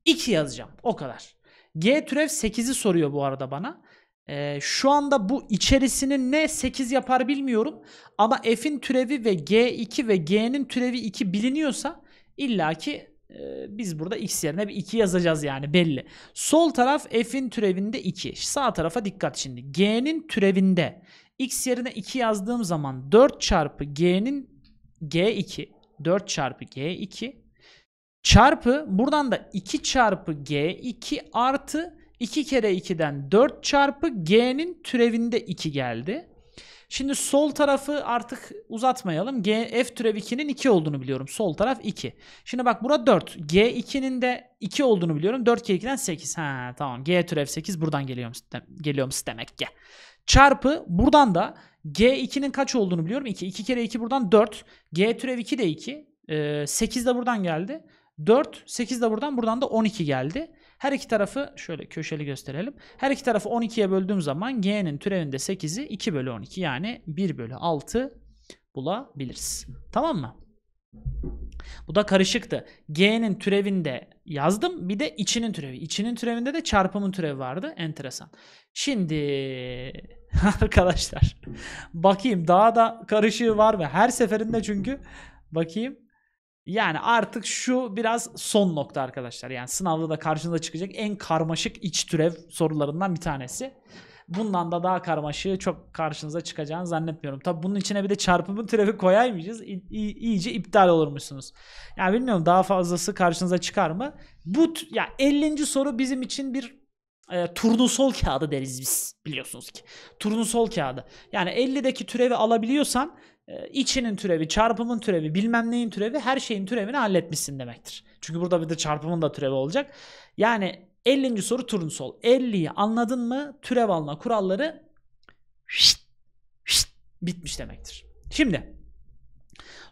2 yazacağım. O kadar. G türev 8'i soruyor bu arada bana. Ee, şu anda bu içerisini ne 8 yapar bilmiyorum. Ama f'in türevi ve g2 ve g'nin türevi 2 biliniyorsa illaki e, biz burada x yerine bir 2 yazacağız yani belli. Sol taraf f'in türevinde 2. Sağ tarafa dikkat şimdi. G'nin türevinde x yerine 2 yazdığım zaman 4 çarpı g'nin g2 4 çarpı g2 çarpı buradan da 2 çarpı g2 artı 2 kere 2'den 4 çarpı g'nin türevinde 2 geldi. Şimdi sol tarafı artık uzatmayalım. G f türev 2'nin 2 olduğunu biliyorum. Sol taraf 2. Şimdi bak burada 4. G 2'nin de 2 olduğunu biliyorum. 4 kere 2'den 8. Ha tamam. G türev 8 buradan geliyormuş, geliyormuş demek ki. Çarpı buradan da G 2'nin kaç olduğunu biliyorum. 2. 2 kere 2 buradan 4. G türev 2 de 2. Ee, 8 de buradan geldi. 4, 8 de buradan. Buradan da 12 geldi. Her iki tarafı şöyle köşeli gösterelim. Her iki tarafı 12'ye böldüğüm zaman g'nin türevinde 8'i 2 bölü 12 yani 1 bölü 6 bulabiliriz. Tamam mı? Bu da karışıktı. G'nin türevinde yazdım. Bir de içinin türevi. İçinin türevinde de çarpımın türevi vardı. Enteresan. Şimdi [laughs] arkadaşlar bakayım daha da karışığı var ve Her seferinde çünkü bakayım yani artık şu biraz son nokta arkadaşlar. Yani sınavda da karşınıza çıkacak en karmaşık iç türev sorularından bir tanesi. Bundan da daha karmaşığı çok karşınıza çıkacağını zannetmiyorum. Tabi bunun içine bir de çarpımın türevi koyaymayacağız. İ- i- iyice iptal olurmuşsunuz. Yani bilmiyorum daha fazlası karşınıza çıkar mı? Bu ya 50. soru bizim için bir e, turnusol kağıdı deriz biz biliyorsunuz ki. Turnusol kağıdı. Yani 50'deki türevi alabiliyorsan ee, içinin türevi, çarpımın türevi, bilmem neyin türevi her şeyin türevini halletmişsin demektir. Çünkü burada bir de çarpımın da türevi olacak. Yani 50. soru turun sol. 50'yi anladın mı türev alma kuralları şşt, şşt, bitmiş demektir. Şimdi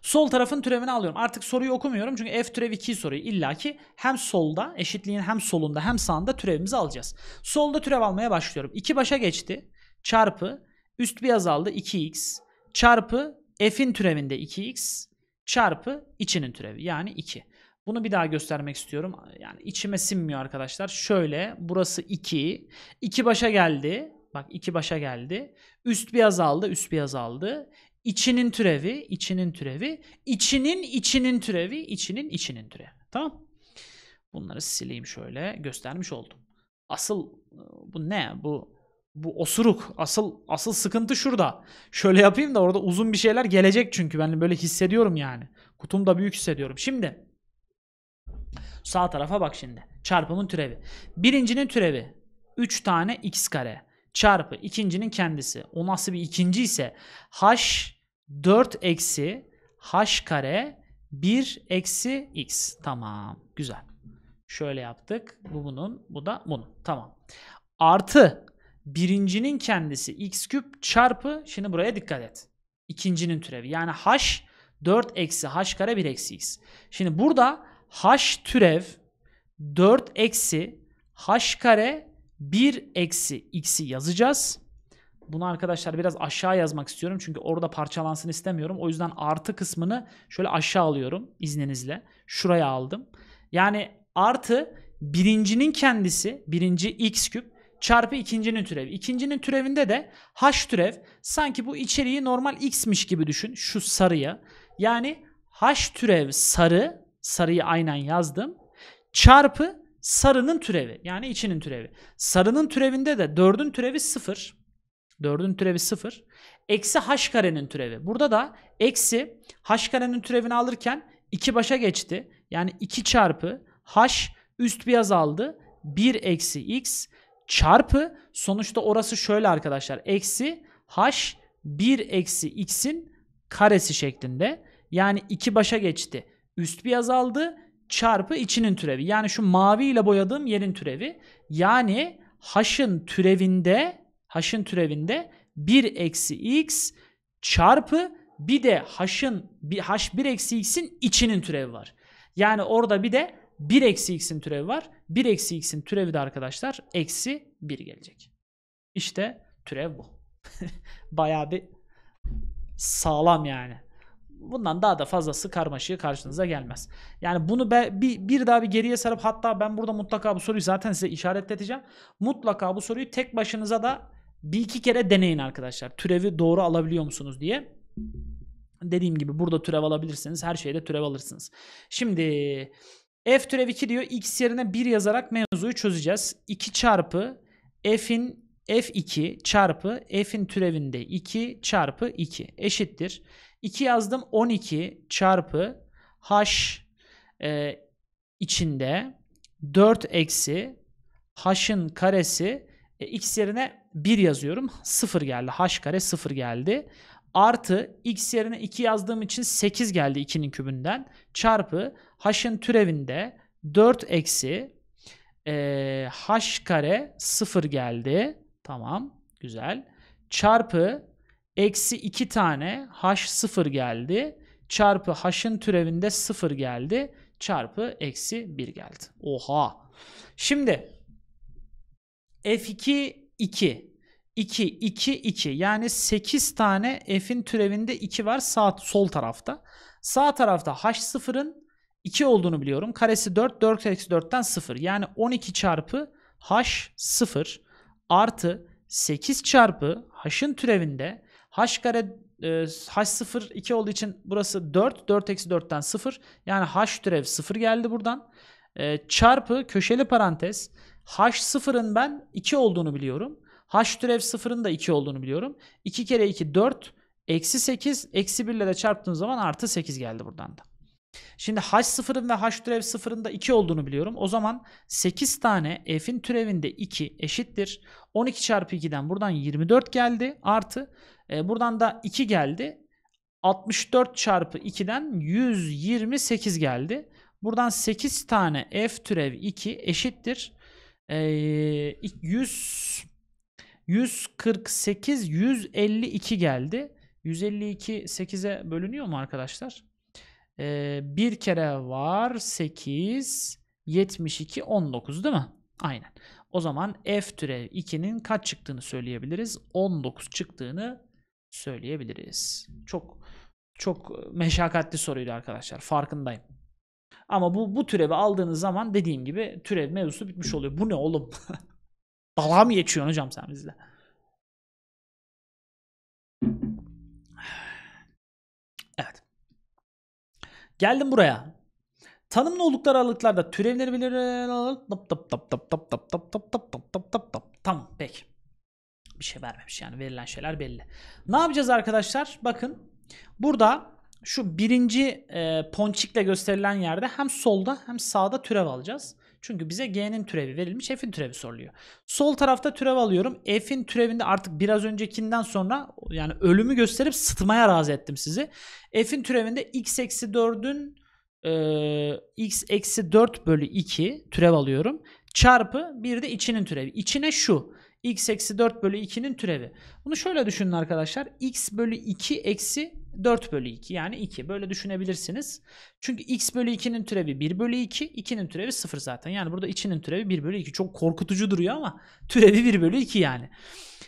sol tarafın türevini alıyorum. Artık soruyu okumuyorum çünkü f türevi 2 soruyu İlla ki hem solda eşitliğin hem solunda hem sağında türevimizi alacağız. Solda türev almaya başlıyorum. 2 başa geçti. Çarpı üst bir azaldı 2x çarpı f'in türevinde 2x çarpı içinin türevi yani 2. Bunu bir daha göstermek istiyorum. Yani içime sinmiyor arkadaşlar. Şöyle burası 2. 2 başa geldi. Bak 2 başa geldi. Üst bir azaldı, üst bir azaldı. İçinin türevi, içinin türevi, içinin içinin türevi, içinin içinin türevi. Tamam? Bunları sileyim şöyle göstermiş oldum. Asıl e, bu ne? Bu bu osuruk asıl asıl sıkıntı şurada. Şöyle yapayım da orada uzun bir şeyler gelecek çünkü ben böyle hissediyorum yani. Kutumda büyük hissediyorum. Şimdi sağ tarafa bak şimdi. Çarpımın türevi. Birincinin türevi 3 tane x kare çarpı ikincinin kendisi. O nasıl bir ikinci ise h 4 eksi h kare 1 eksi x. Tamam. Güzel. Şöyle yaptık. Bu bunun. Bu da bunun. Tamam. Artı birincinin kendisi x küp çarpı şimdi buraya dikkat et. İkincinin türevi. Yani h 4 eksi h kare 1 eksi x. Şimdi burada h türev 4 eksi h kare 1 eksi x'i yazacağız. Bunu arkadaşlar biraz aşağı yazmak istiyorum. Çünkü orada parçalansın istemiyorum. O yüzden artı kısmını şöyle aşağı alıyorum izninizle. Şuraya aldım. Yani artı birincinin kendisi birinci x küp çarpı ikincinin türevi. İkincinin türevinde de h türev sanki bu içeriği normal x'miş gibi düşün şu sarıya. Yani h türev sarı, sarıyı aynen yazdım. Çarpı sarının türevi yani içinin türevi. Sarının türevinde de 4'ün türevi 0. 4'ün türevi 0. Eksi h karenin türevi. Burada da eksi h karenin türevini alırken 2 başa geçti. Yani 2 çarpı h üst bir azaldı. 1 eksi x çarpı sonuçta orası şöyle arkadaşlar eksi h 1 eksi x'in karesi şeklinde. Yani 2 başa geçti. Üst bir azaldı çarpı içinin türevi. Yani şu mavi ile boyadığım yerin türevi. Yani h'ın türevinde h'ın türevinde 1 eksi x çarpı bir de h'ın h1 eksi x'in içinin türevi var. Yani orada bir de 1 eksi x'in türevi var. 1 eksi x'in türevi de arkadaşlar eksi 1 gelecek. İşte türev bu. [laughs] Bayağı bir sağlam yani. Bundan daha da fazlası karmaşığı karşınıza gelmez. Yani bunu be, bir, bir daha bir geriye sarıp hatta ben burada mutlaka bu soruyu zaten size işaretleteceğim. Mutlaka bu soruyu tek başınıza da bir iki kere deneyin arkadaşlar. Türevi doğru alabiliyor musunuz diye. Dediğim gibi burada türev alabilirsiniz. Her şeyde türev alırsınız. Şimdi F türev 2 diyor. X yerine 1 yazarak mevzuyu çözeceğiz. 2 çarpı F'in F2 çarpı F'in türevinde 2 çarpı 2 eşittir. 2 yazdım 12 çarpı H e, içinde 4 eksi H'ın karesi e, X yerine 1 yazıyorum. 0 geldi. H kare 0 geldi artı x yerine 2 yazdığım için 8 geldi 2'nin kübünden çarpı h'ın türevinde 4 eksi e, h kare 0 geldi. Tamam güzel. Çarpı eksi 2 tane h 0 geldi. Çarpı h'ın türevinde 0 geldi. Çarpı eksi 1 geldi. Oha. Şimdi f2 2 2, 2, 2. Yani 8 tane f'in türevinde 2 var sağ sol tarafta. Sağ tarafta h0'ın 2 olduğunu biliyorum. Karesi 4, 4 eksi 4'ten 0. Yani 12 çarpı h 0 artı 8 çarpı h'ın türevinde h kare e, h 0 2 olduğu için burası 4. 4 eksi 4'ten 0. Yani h türev 0 geldi buradan. E, çarpı köşeli parantez h 0'ın ben 2 olduğunu biliyorum. H türev sıfırın da 2 olduğunu biliyorum. 2 kere 2 4. Eksi 8. Eksi 1 ile de çarptığım zaman artı 8 geldi buradan da. Şimdi h sıfırın ve h türev sıfırın da 2 olduğunu biliyorum. O zaman 8 tane f'in türevinde 2 eşittir. 12 çarpı 2'den buradan 24 geldi artı e, buradan da 2 geldi. 64 çarpı 2'den 128 geldi. Buradan 8 tane f türev 2 eşittir. E, 100 148 152 geldi. 152 8'e bölünüyor mu arkadaşlar? Ee, bir kere var 8 72 19 değil mi? Aynen. O zaman f türev 2'nin kaç çıktığını söyleyebiliriz? 19 çıktığını söyleyebiliriz. Çok çok meşakkatli soruydu arkadaşlar. Farkındayım. Ama bu bu türevi aldığınız zaman dediğim gibi türev mevzusu bitmiş oluyor. Bu ne oğlum? [laughs] Dalga mı geçiyorsun hocam sen bizle? Evet. Geldim buraya. Tanımlı oldukları aralıklarda türevleri belirlenir. Tap tap tap tap tap tap tap tap tap tap tap tap tap. Tamam peki. Bir şey vermemiş yani verilen şeyler belli. Ne yapacağız arkadaşlar? Bakın burada şu birinci e, ponçikle gösterilen yerde hem solda hem sağda türev alacağız. Çünkü bize g'nin türevi verilmiş f'in türevi soruluyor. Sol tarafta türev alıyorum. F'in türevinde artık biraz öncekinden sonra yani ölümü gösterip sıtmaya razı ettim sizi. F'in türevinde x eksi 4'ün e, x eksi 4 bölü 2 türev alıyorum. Çarpı bir de içinin türevi. İçine şu x eksi 4 bölü 2'nin türevi. Bunu şöyle düşünün arkadaşlar. x bölü 2 eksi 4 bölü 2 yani 2 böyle düşünebilirsiniz. Çünkü x bölü 2'nin türevi 1 bölü 2, 2'nin türevi 0 zaten. Yani burada 2'nin türevi 1 bölü 2 çok korkutucu duruyor ama [laughs] türevi 1 bölü 2 yani.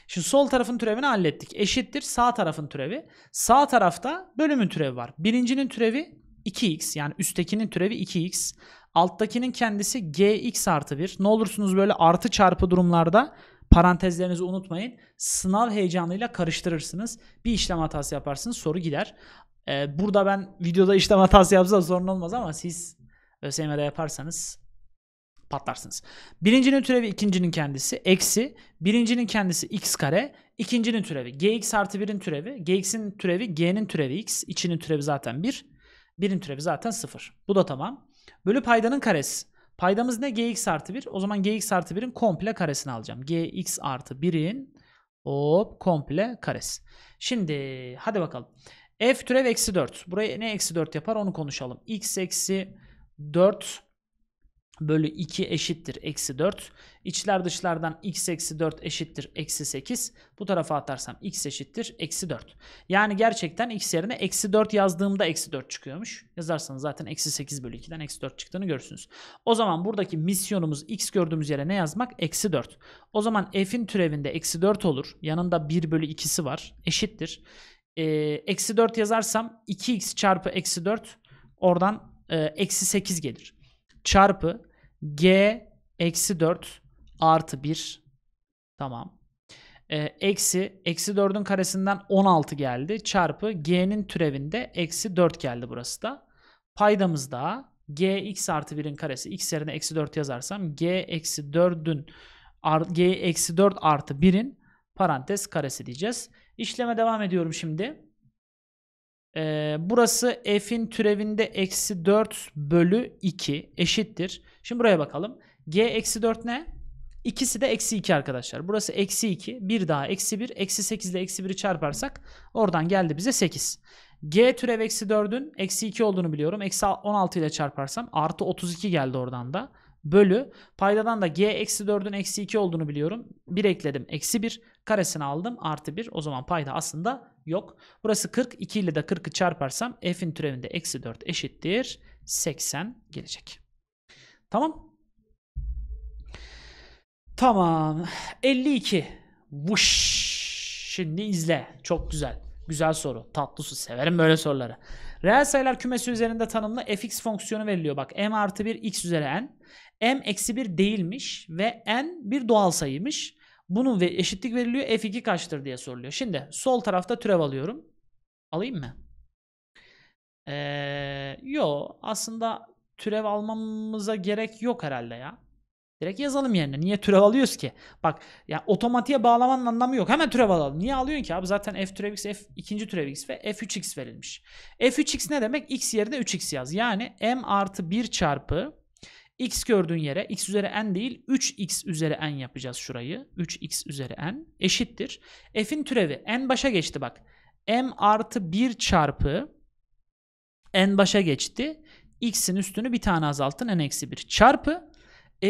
Şimdi sol tarafın türevini hallettik. Eşittir sağ tarafın türevi. Sağ tarafta bölümün türevi var. Birincinin türevi 2x yani üsttekinin türevi 2x. Alttakinin kendisi gx artı 1. Ne olursunuz böyle artı çarpı durumlarda parantezlerinizi unutmayın. Sınav heyecanıyla karıştırırsınız. Bir işlem hatası yaparsınız soru gider. Ee, burada ben videoda işlem hatası yapsam sorun olmaz ama siz ÖSYM'de yaparsanız patlarsınız. Birincinin türevi ikincinin kendisi eksi. Birincinin kendisi x kare. İkincinin türevi gx artı birin türevi. gx'in türevi g'nin türevi x. içinin türevi zaten 1. Birin türevi zaten 0. Bu da tamam. Bölü paydanın karesi. Paydamız ne? Gx artı 1. O zaman Gx artı 1'in komple karesini alacağım. Gx artı 1'in hop komple karesi. Şimdi hadi bakalım. F türev eksi 4. Buraya ne eksi 4 yapar onu konuşalım. X eksi 4 bölü 2 eşittir eksi 4. İçler dışlardan x eksi 4 eşittir eksi 8. Bu tarafa atarsam x eşittir eksi 4. Yani gerçekten x yerine eksi 4 yazdığımda eksi 4 çıkıyormuş. Yazarsanız zaten eksi 8 bölü 2'den eksi 4 çıktığını görürsünüz. O zaman buradaki misyonumuz x gördüğümüz yere ne yazmak? Eksi 4. O zaman f'in türevinde eksi 4 olur. Yanında 1 bölü 2'si var. Eşittir. Ee, eksi 4 yazarsam 2x çarpı eksi 4 oradan e, eksi 8 gelir. Çarpı G eksi 4 artı 1. Tamam. E, eksi eksi 4'ün karesinden 16 geldi. Çarpı G'nin türevinde eksi 4 geldi burası da. Paydamız da G x artı 1'in karesi. X yerine eksi 4 yazarsam G eksi 4'ün G eksi 4 artı 1'in parantez karesi diyeceğiz. İşleme devam ediyorum şimdi. E, burası f'in türevinde eksi 4 bölü 2 eşittir. Şimdi buraya bakalım. g eksi 4 ne? İkisi de eksi 2 arkadaşlar. Burası eksi 2. Bir daha eksi 1. Eksi 8 ile eksi 1'i çarparsak oradan geldi bize 8. G türev eksi 4'ün eksi 2 olduğunu biliyorum. Eksi 16 ile çarparsam artı 32 geldi oradan da bölü paydadan da g eksi 4'ün eksi 2 olduğunu biliyorum. 1 ekledim eksi 1 karesini aldım artı 1 o zaman payda aslında yok. Burası 40 2 ile de 40'ı çarparsam f'in türevinde eksi 4 eşittir 80 gelecek. Tamam. Tamam. 52. Vuş. Şimdi izle. Çok güzel. Güzel soru. tatlısı Severim böyle soruları. Reel sayılar kümesi üzerinde tanımlı fx fonksiyonu veriliyor. Bak m artı 1 x üzeri n m eksi 1 değilmiş ve n bir doğal sayıymış. Bunun ve eşitlik veriliyor. F2 kaçtır diye soruluyor. Şimdi sol tarafta türev alıyorum. Alayım mı? Ee, yo aslında türev almamıza gerek yok herhalde ya. Direkt yazalım yerine. Niye türev alıyoruz ki? Bak ya otomatiğe bağlamanın anlamı yok. Hemen türev alalım. Niye alıyorsun ki abi? Zaten f türev x, f ikinci türev x ve f3x verilmiş. f3x ne demek? x yerine 3x yaz. Yani m artı 1 çarpı x gördüğün yere x üzeri n değil 3x üzeri n yapacağız şurayı. 3x üzeri n eşittir. F'in türevi n başa geçti bak. m artı 1 çarpı n başa geçti. x'in üstünü bir tane azalttın n eksi 1 çarpı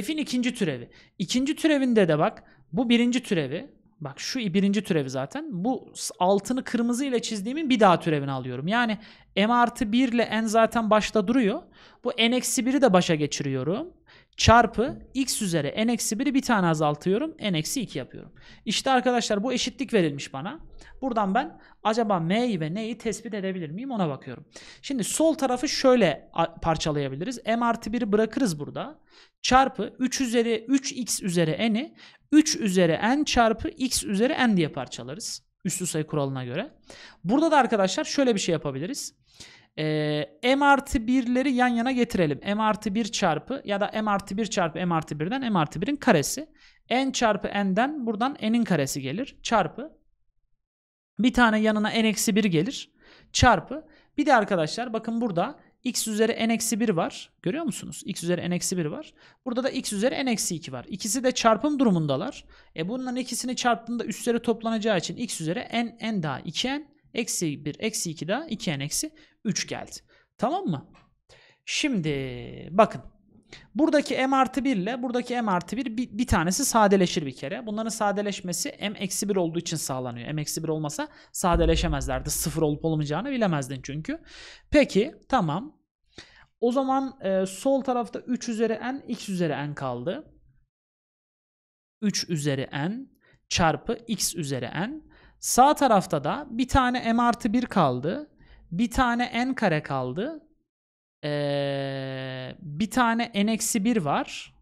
f'in ikinci türevi. İkinci türevinde de bak bu birinci türevi Bak şu birinci türevi zaten. Bu altını kırmızı ile çizdiğimin bir daha türevini alıyorum. Yani m artı 1 ile n zaten başta duruyor. Bu n eksi 1'i de başa geçiriyorum çarpı x üzeri n eksi 1'i bir tane azaltıyorum. n eksi 2 yapıyorum. İşte arkadaşlar bu eşitlik verilmiş bana. Buradan ben acaba m'yi ve n'yi tespit edebilir miyim ona bakıyorum. Şimdi sol tarafı şöyle parçalayabiliriz. m artı 1'i bırakırız burada. Çarpı 3 üzeri 3x üzeri n'i 3 üzeri n çarpı x üzeri n diye parçalarız. Üstü sayı kuralına göre. Burada da arkadaşlar şöyle bir şey yapabiliriz e, m artı 1'leri yan yana getirelim. m artı 1 çarpı ya da m artı 1 çarpı m artı 1'den m artı 1'in karesi. n çarpı n'den buradan n'in karesi gelir. Çarpı bir tane yanına n eksi 1 gelir. Çarpı bir de arkadaşlar bakın burada x üzeri n eksi 1 var. Görüyor musunuz? x üzeri n eksi 1 var. Burada da x üzeri n eksi 2 var. İkisi de çarpım durumundalar. E bunların ikisini çarptığında üstleri toplanacağı için x üzeri n n daha 2n eksi 1 eksi 2 daha 2n eksi 3 geldi. Tamam mı? Şimdi bakın. Buradaki m artı 1 ile buradaki m artı 1 bir, bir tanesi sadeleşir bir kere. Bunların sadeleşmesi m eksi 1 olduğu için sağlanıyor. m eksi 1 olmasa sadeleşemezlerdi. Sıfır olup olmayacağını bilemezdin çünkü. Peki tamam. O zaman e, sol tarafta 3 üzeri n x üzeri n kaldı. 3 üzeri n çarpı x üzeri n. Sağ tarafta da bir tane m artı 1 kaldı. Bir tane n kare kaldı. Ee, bir tane n eksi 1 var.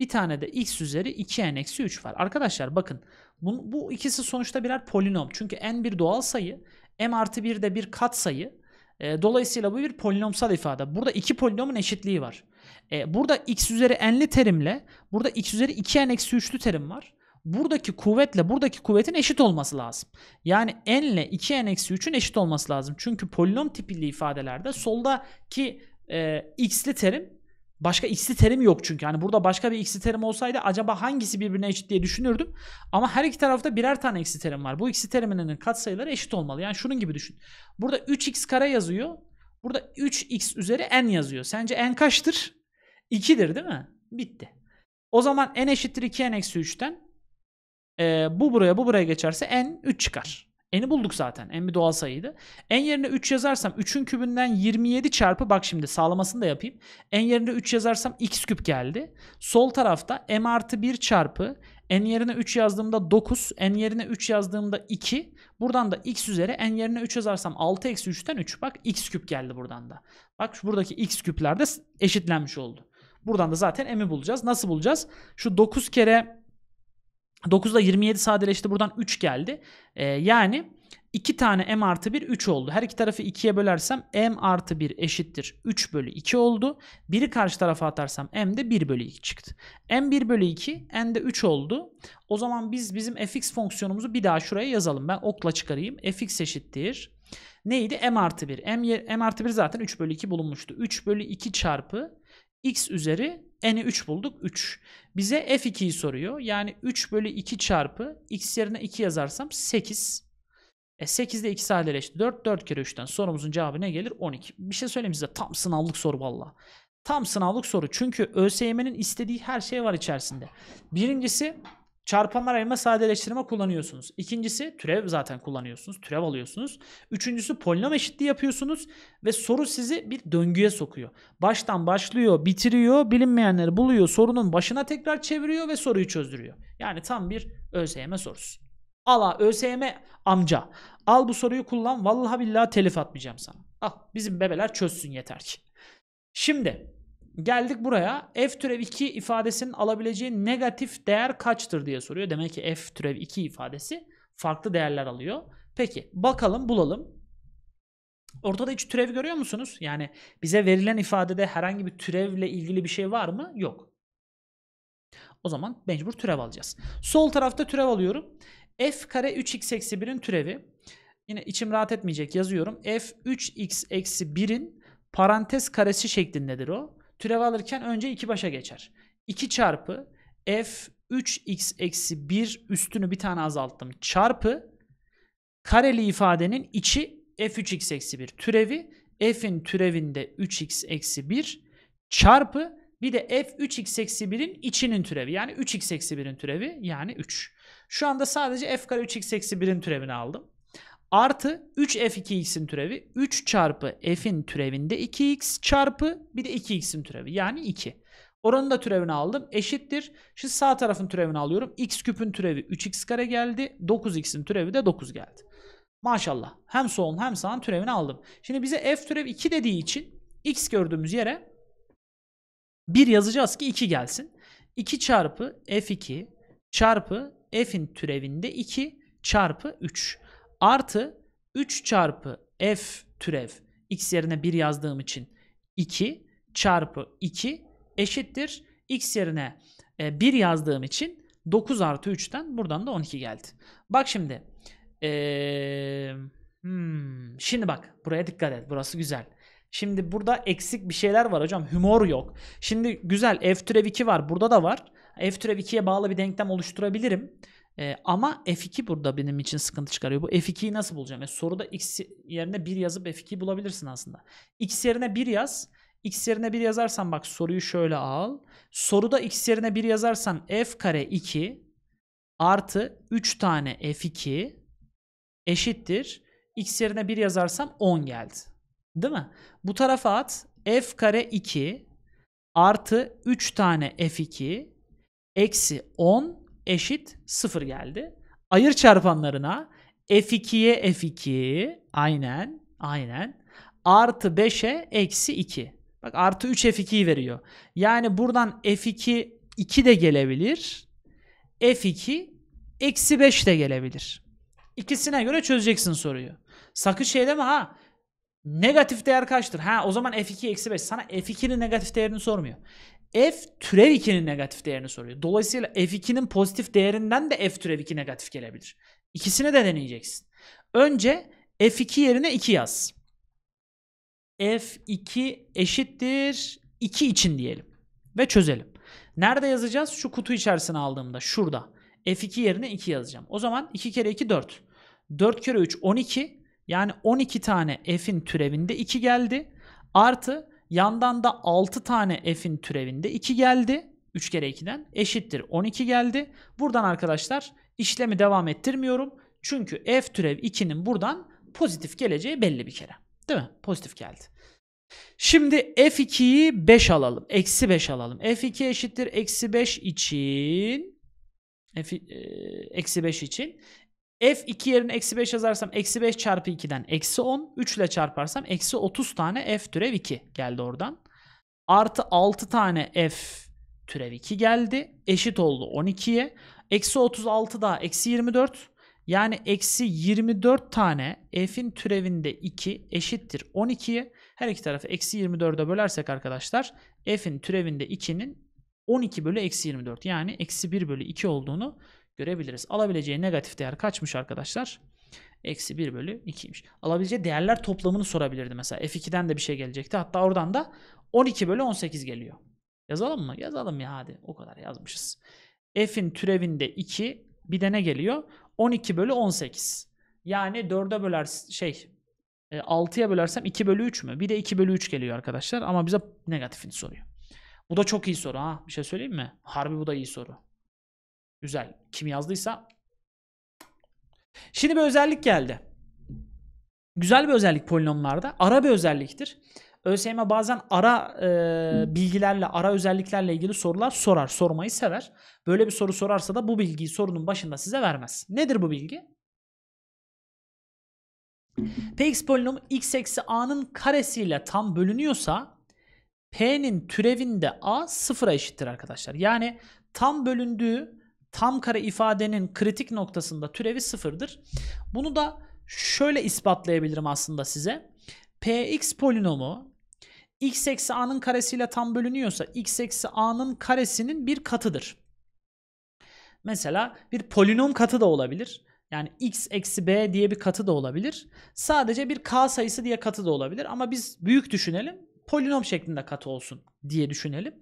Bir tane de x üzeri 2n eksi 3 var. Arkadaşlar bakın bu, bu ikisi sonuçta birer polinom. Çünkü n bir doğal sayı. m artı 1 de bir katsayı. E, dolayısıyla bu bir polinomsal ifade. Burada iki polinomun eşitliği var. E, burada x üzeri n'li terimle burada x üzeri 2n eksi 3'lü terim var buradaki kuvvetle buradaki kuvvetin eşit olması lazım. Yani n ile 2n-3'ün eşit olması lazım. Çünkü polinom tipli ifadelerde soldaki e, x'li terim başka x'li terim yok çünkü. Yani burada başka bir x'li terim olsaydı acaba hangisi birbirine eşit diye düşünürdüm. Ama her iki tarafta birer tane x'li terim var. Bu x'li teriminin katsayıları eşit olmalı. Yani şunun gibi düşün. Burada 3x kare yazıyor. Burada 3x üzeri n yazıyor. Sence n kaçtır? 2'dir değil mi? Bitti. O zaman n eşittir 2n-3'ten eksi e, bu buraya bu buraya geçerse n 3 çıkar. N'i bulduk zaten. N bir doğal sayıydı. N yerine 3 yazarsam 3'ün kübünden 27 çarpı bak şimdi sağlamasını da yapayım. N yerine 3 yazarsam x küp geldi. Sol tarafta m artı 1 çarpı n yerine 3 yazdığımda 9, n yerine 3 yazdığımda 2. Buradan da x üzeri n yerine 3 yazarsam 6 eksi 3'ten 3. Bak x küp geldi buradan da. Bak şu buradaki x küpler de eşitlenmiş oldu. Buradan da zaten m'i bulacağız. Nasıl bulacağız? Şu 9 kere 9'da 27 sadeleşti. Buradan 3 geldi. Ee, yani 2 tane m artı 1 3 oldu. Her iki tarafı 2'ye bölersem m artı 1 eşittir 3 bölü 2 oldu. Biri karşı tarafa atarsam m de 1 bölü 2 çıktı. m 1 bölü 2 n de 3 oldu. O zaman biz bizim fx fonksiyonumuzu bir daha şuraya yazalım. Ben okla çıkarayım. fx eşittir. Neydi? m artı 1. m, m artı 1 zaten 3 bölü 2 bulunmuştu. 3 bölü 2 çarpı x üzeri n'i 3 bulduk 3. Bize f2'yi soruyor. Yani 3 bölü 2 çarpı x yerine 2 yazarsam 8. E 8 de 2 sadeleşti. 4, 4 kere 3'ten sorumuzun cevabı ne gelir? 12. Bir şey söyleyeyim size tam sınavlık soru valla. Tam sınavlık soru. Çünkü ÖSYM'nin istediği her şey var içerisinde. Birincisi Çarpanlar ayırma, sadeleştirme kullanıyorsunuz. İkincisi türev zaten kullanıyorsunuz. Türev alıyorsunuz. Üçüncüsü polinom eşitliği yapıyorsunuz. Ve soru sizi bir döngüye sokuyor. Baştan başlıyor, bitiriyor, bilinmeyenleri buluyor, sorunun başına tekrar çeviriyor ve soruyu çözdürüyor. Yani tam bir ÖSYM sorusu. Ala ÖSYM amca. Al bu soruyu kullan. Vallahi billahi telif atmayacağım sana. Al bizim bebeler çözsün yeter ki. Şimdi Geldik buraya. F türev 2 ifadesinin alabileceği negatif değer kaçtır diye soruyor. Demek ki F türev 2 ifadesi farklı değerler alıyor. Peki bakalım bulalım. Ortada hiç türev görüyor musunuz? Yani bize verilen ifadede herhangi bir türevle ilgili bir şey var mı? Yok. O zaman mecbur türev alacağız. Sol tarafta türev alıyorum. F kare 3x eksi 1'in türevi. Yine içim rahat etmeyecek yazıyorum. F 3x eksi 1'in parantez karesi şeklindedir o. Türev alırken önce 2 başa geçer. 2 çarpı f 3x eksi 1 üstünü bir tane azalttım. Çarpı kareli ifadenin içi f3x eksi 1 türevi. f'in türevinde 3x eksi 1 çarpı bir de f3x eksi 1'in içinin türevi. Yani 3x eksi 1'in türevi yani 3. Şu anda sadece f kare 3x eksi 1'in türevini aldım. Artı 3 f2x'in türevi 3 çarpı f'in türevinde 2x çarpı bir de 2x'in türevi yani 2. Oranın da türevini aldım. Eşittir. Şimdi sağ tarafın türevini alıyorum. x küpün türevi 3x kare geldi. 9x'in türevi de 9 geldi. Maşallah. Hem solun hem sağın türevini aldım. Şimdi bize f türev 2 dediği için x gördüğümüz yere 1 yazacağız ki 2 gelsin. 2 çarpı f2 çarpı f'in türevinde 2 çarpı 3. Artı 3 çarpı f türev x yerine 1 yazdığım için 2 çarpı 2 eşittir. x yerine 1 e, yazdığım için 9 artı 3'ten buradan da 12 geldi. Bak şimdi. Ee, hmm, şimdi bak buraya dikkat et. Burası güzel. Şimdi burada eksik bir şeyler var hocam. Humor yok. Şimdi güzel f türev 2 var. Burada da var. f türev 2'ye bağlı bir denklem oluşturabilirim. E, ama F2 burada benim için sıkıntı çıkarıyor. Bu F2'yi nasıl bulacağım? E, soruda X yerine 1 yazıp F2'yi bulabilirsin aslında. X yerine 1 yaz. X yerine 1 yazarsan bak soruyu şöyle al. Soruda X yerine 1 yazarsan F kare 2 artı 3 tane F2 eşittir. X yerine 1 yazarsam 10 geldi. Değil mi? Bu tarafa at. F kare 2 artı 3 tane F2 eksi 10 eşit 0 geldi. Ayır çarpanlarına F2'ye F2 aynen aynen artı 5'e eksi 2. Bak artı 3 F2'yi veriyor. Yani buradan F2 2 de gelebilir. F2 eksi 5 de gelebilir. İkisine göre çözeceksin soruyu. Sakın şey deme ha. Negatif değer kaçtır? Ha o zaman F2 eksi 5. Sana F2'nin negatif değerini sormuyor f türev 2'nin negatif değerini soruyor. Dolayısıyla f2'nin pozitif değerinden de f türev 2 negatif gelebilir. İkisini de deneyeceksin. Önce f2 yerine 2 yaz. f2 eşittir 2 için diyelim ve çözelim. Nerede yazacağız? Şu kutu içerisine aldığımda şurada. f2 yerine 2 yazacağım. O zaman 2 kere 2 4. 4 kere 3 12. Yani 12 tane f'in türevinde 2 geldi. Artı Yandan da 6 tane f'in türevinde 2 geldi. 3 kere 2'den eşittir 12 geldi. Buradan arkadaşlar işlemi devam ettirmiyorum. Çünkü f türev 2'nin buradan pozitif geleceği belli bir kere. Değil mi? Pozitif geldi. Şimdi f2'yi 5 alalım. Eksi 5 alalım. f2 eşittir eksi 5 için e, eksi 5 için F2 yerine eksi 5 yazarsam eksi 5 çarpı 2'den eksi 10. 3 ile çarparsam eksi 30 tane F türev 2 geldi oradan. Artı 6 tane F türev 2 geldi. Eşit oldu 12'ye. Eksi 36 daha eksi 24. Yani eksi 24 tane f'in türevinde 2 eşittir 12'ye. Her iki tarafı eksi 24'e bölersek arkadaşlar f'in türevinde 2'nin 12 bölü eksi 24 yani eksi 1 bölü 2 olduğunu görebiliriz. Alabileceği negatif değer kaçmış arkadaşlar? Eksi 1 bölü 2'ymiş. Alabileceği değerler toplamını sorabilirdi mesela. F2'den de bir şey gelecekti. Hatta oradan da 12 bölü 18 geliyor. Yazalım mı? Yazalım ya hadi. O kadar yazmışız. F'in türevinde 2 bir de ne geliyor? 12 bölü 18. Yani 4'e böler şey 6'ya e, bölersem 2 bölü 3 mü? Bir de 2 bölü 3 geliyor arkadaşlar ama bize negatifini soruyor. Bu da çok iyi soru ha. Bir şey söyleyeyim mi? Harbi bu da iyi soru. Güzel. Kim yazdıysa. Şimdi bir özellik geldi. Güzel bir özellik polinomlarda. Ara bir özelliktir. ÖSYM bazen ara e, bilgilerle, ara özelliklerle ilgili sorular sorar. Sormayı sever. Böyle bir soru sorarsa da bu bilgiyi sorunun başında size vermez. Nedir bu bilgi? Px polinomu x eksi a'nın karesiyle tam bölünüyorsa p'nin türevinde a sıfıra eşittir arkadaşlar. Yani tam bölündüğü tam kare ifadenin kritik noktasında türevi sıfırdır. Bunu da şöyle ispatlayabilirim aslında size. Px polinomu x eksi a'nın karesiyle tam bölünüyorsa x eksi a'nın karesinin bir katıdır. Mesela bir polinom katı da olabilir. Yani x eksi b diye bir katı da olabilir. Sadece bir k sayısı diye katı da olabilir. Ama biz büyük düşünelim. Polinom şeklinde katı olsun diye düşünelim.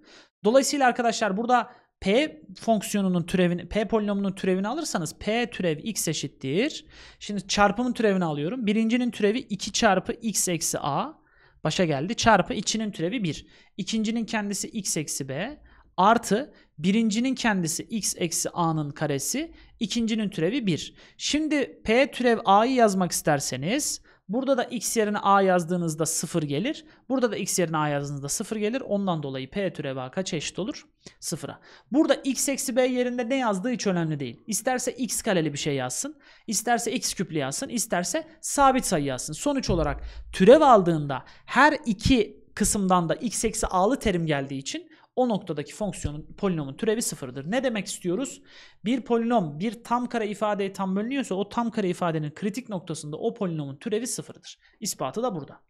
Dolayısıyla arkadaşlar burada P fonksiyonunun türevini, P polinomunun türevini alırsanız P türev x eşittir. Şimdi çarpımın türevini alıyorum. Birincinin türevi 2 çarpı x eksi a başa geldi. Çarpı içinin türevi 1. İkincinin kendisi x eksi b artı birincinin kendisi x eksi a'nın karesi. ikincinin türevi 1. Şimdi P türev a'yı yazmak isterseniz Burada da x yerine a yazdığınızda 0 gelir. Burada da x yerine a yazdığınızda 0 gelir. Ondan dolayı p türev a kaça eşit olur? 0'a. Burada x eksi b yerinde ne yazdığı hiç önemli değil. İsterse x kareli bir şey yazsın. isterse x küplü yazsın. isterse sabit sayı yazsın. Sonuç olarak türev aldığında her iki kısımdan da x eksi a'lı terim geldiği için o noktadaki fonksiyonun polinomun türevi sıfırdır. Ne demek istiyoruz? Bir polinom bir tam kare ifadeyi tam bölünüyorsa o tam kare ifadenin kritik noktasında o polinomun türevi sıfırdır. İspatı da burada.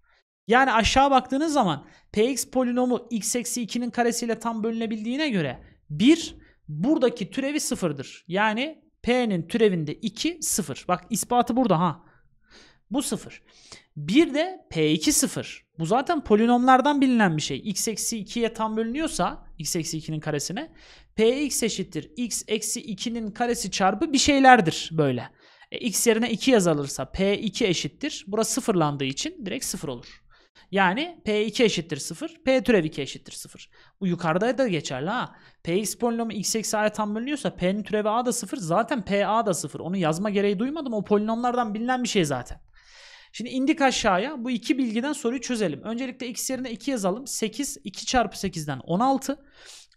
Yani aşağı baktığınız zaman px polinomu x eksi 2'nin karesiyle tam bölünebildiğine göre 1 buradaki türevi sıfırdır. Yani p'nin türevinde 2 sıfır. Bak ispatı burada ha. Bu sıfır. Bir de P2 0. Bu zaten polinomlardan bilinen bir şey. x eksi 2'ye tam bölünüyorsa x eksi 2'nin karesine Px eşittir x eksi 2'nin karesi çarpı bir şeylerdir böyle. E, x yerine 2 yazılırsa P2 eşittir. Burası sıfırlandığı için direkt sıfır olur. Yani P2 eşittir 0, P türev 2 eşittir 0. Bu yukarıda da geçerli ha. Px polinomu x eksi a'ya tam bölünüyorsa P'nin türevi a da 0, zaten PA da 0. Onu yazma gereği duymadım. O polinomlardan bilinen bir şey zaten. Şimdi indik aşağıya. Bu iki bilgiden soruyu çözelim. Öncelikle x yerine 2 yazalım. 8, 2 çarpı 8'den 16.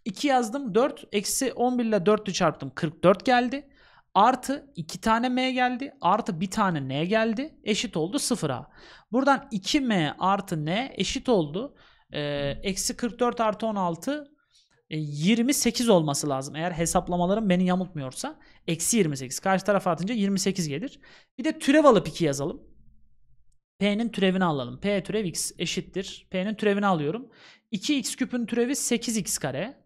2 yazdım 4. Eksi 11 ile 4'ü çarptım. 44 geldi. Artı 2 tane m geldi. Artı 1 tane n geldi. Eşit oldu 0'a. Buradan 2m artı n eşit oldu. Ee, eksi 44 artı 16 28 e, olması lazım. Eğer hesaplamalarım beni yamutmuyorsa Eksi 28. Karşı tarafa atınca 28 gelir. Bir de türev alıp 2 yazalım. P'nin türevini alalım. P türev x eşittir. P'nin türevini alıyorum. 2x küpün türevi 8x kare.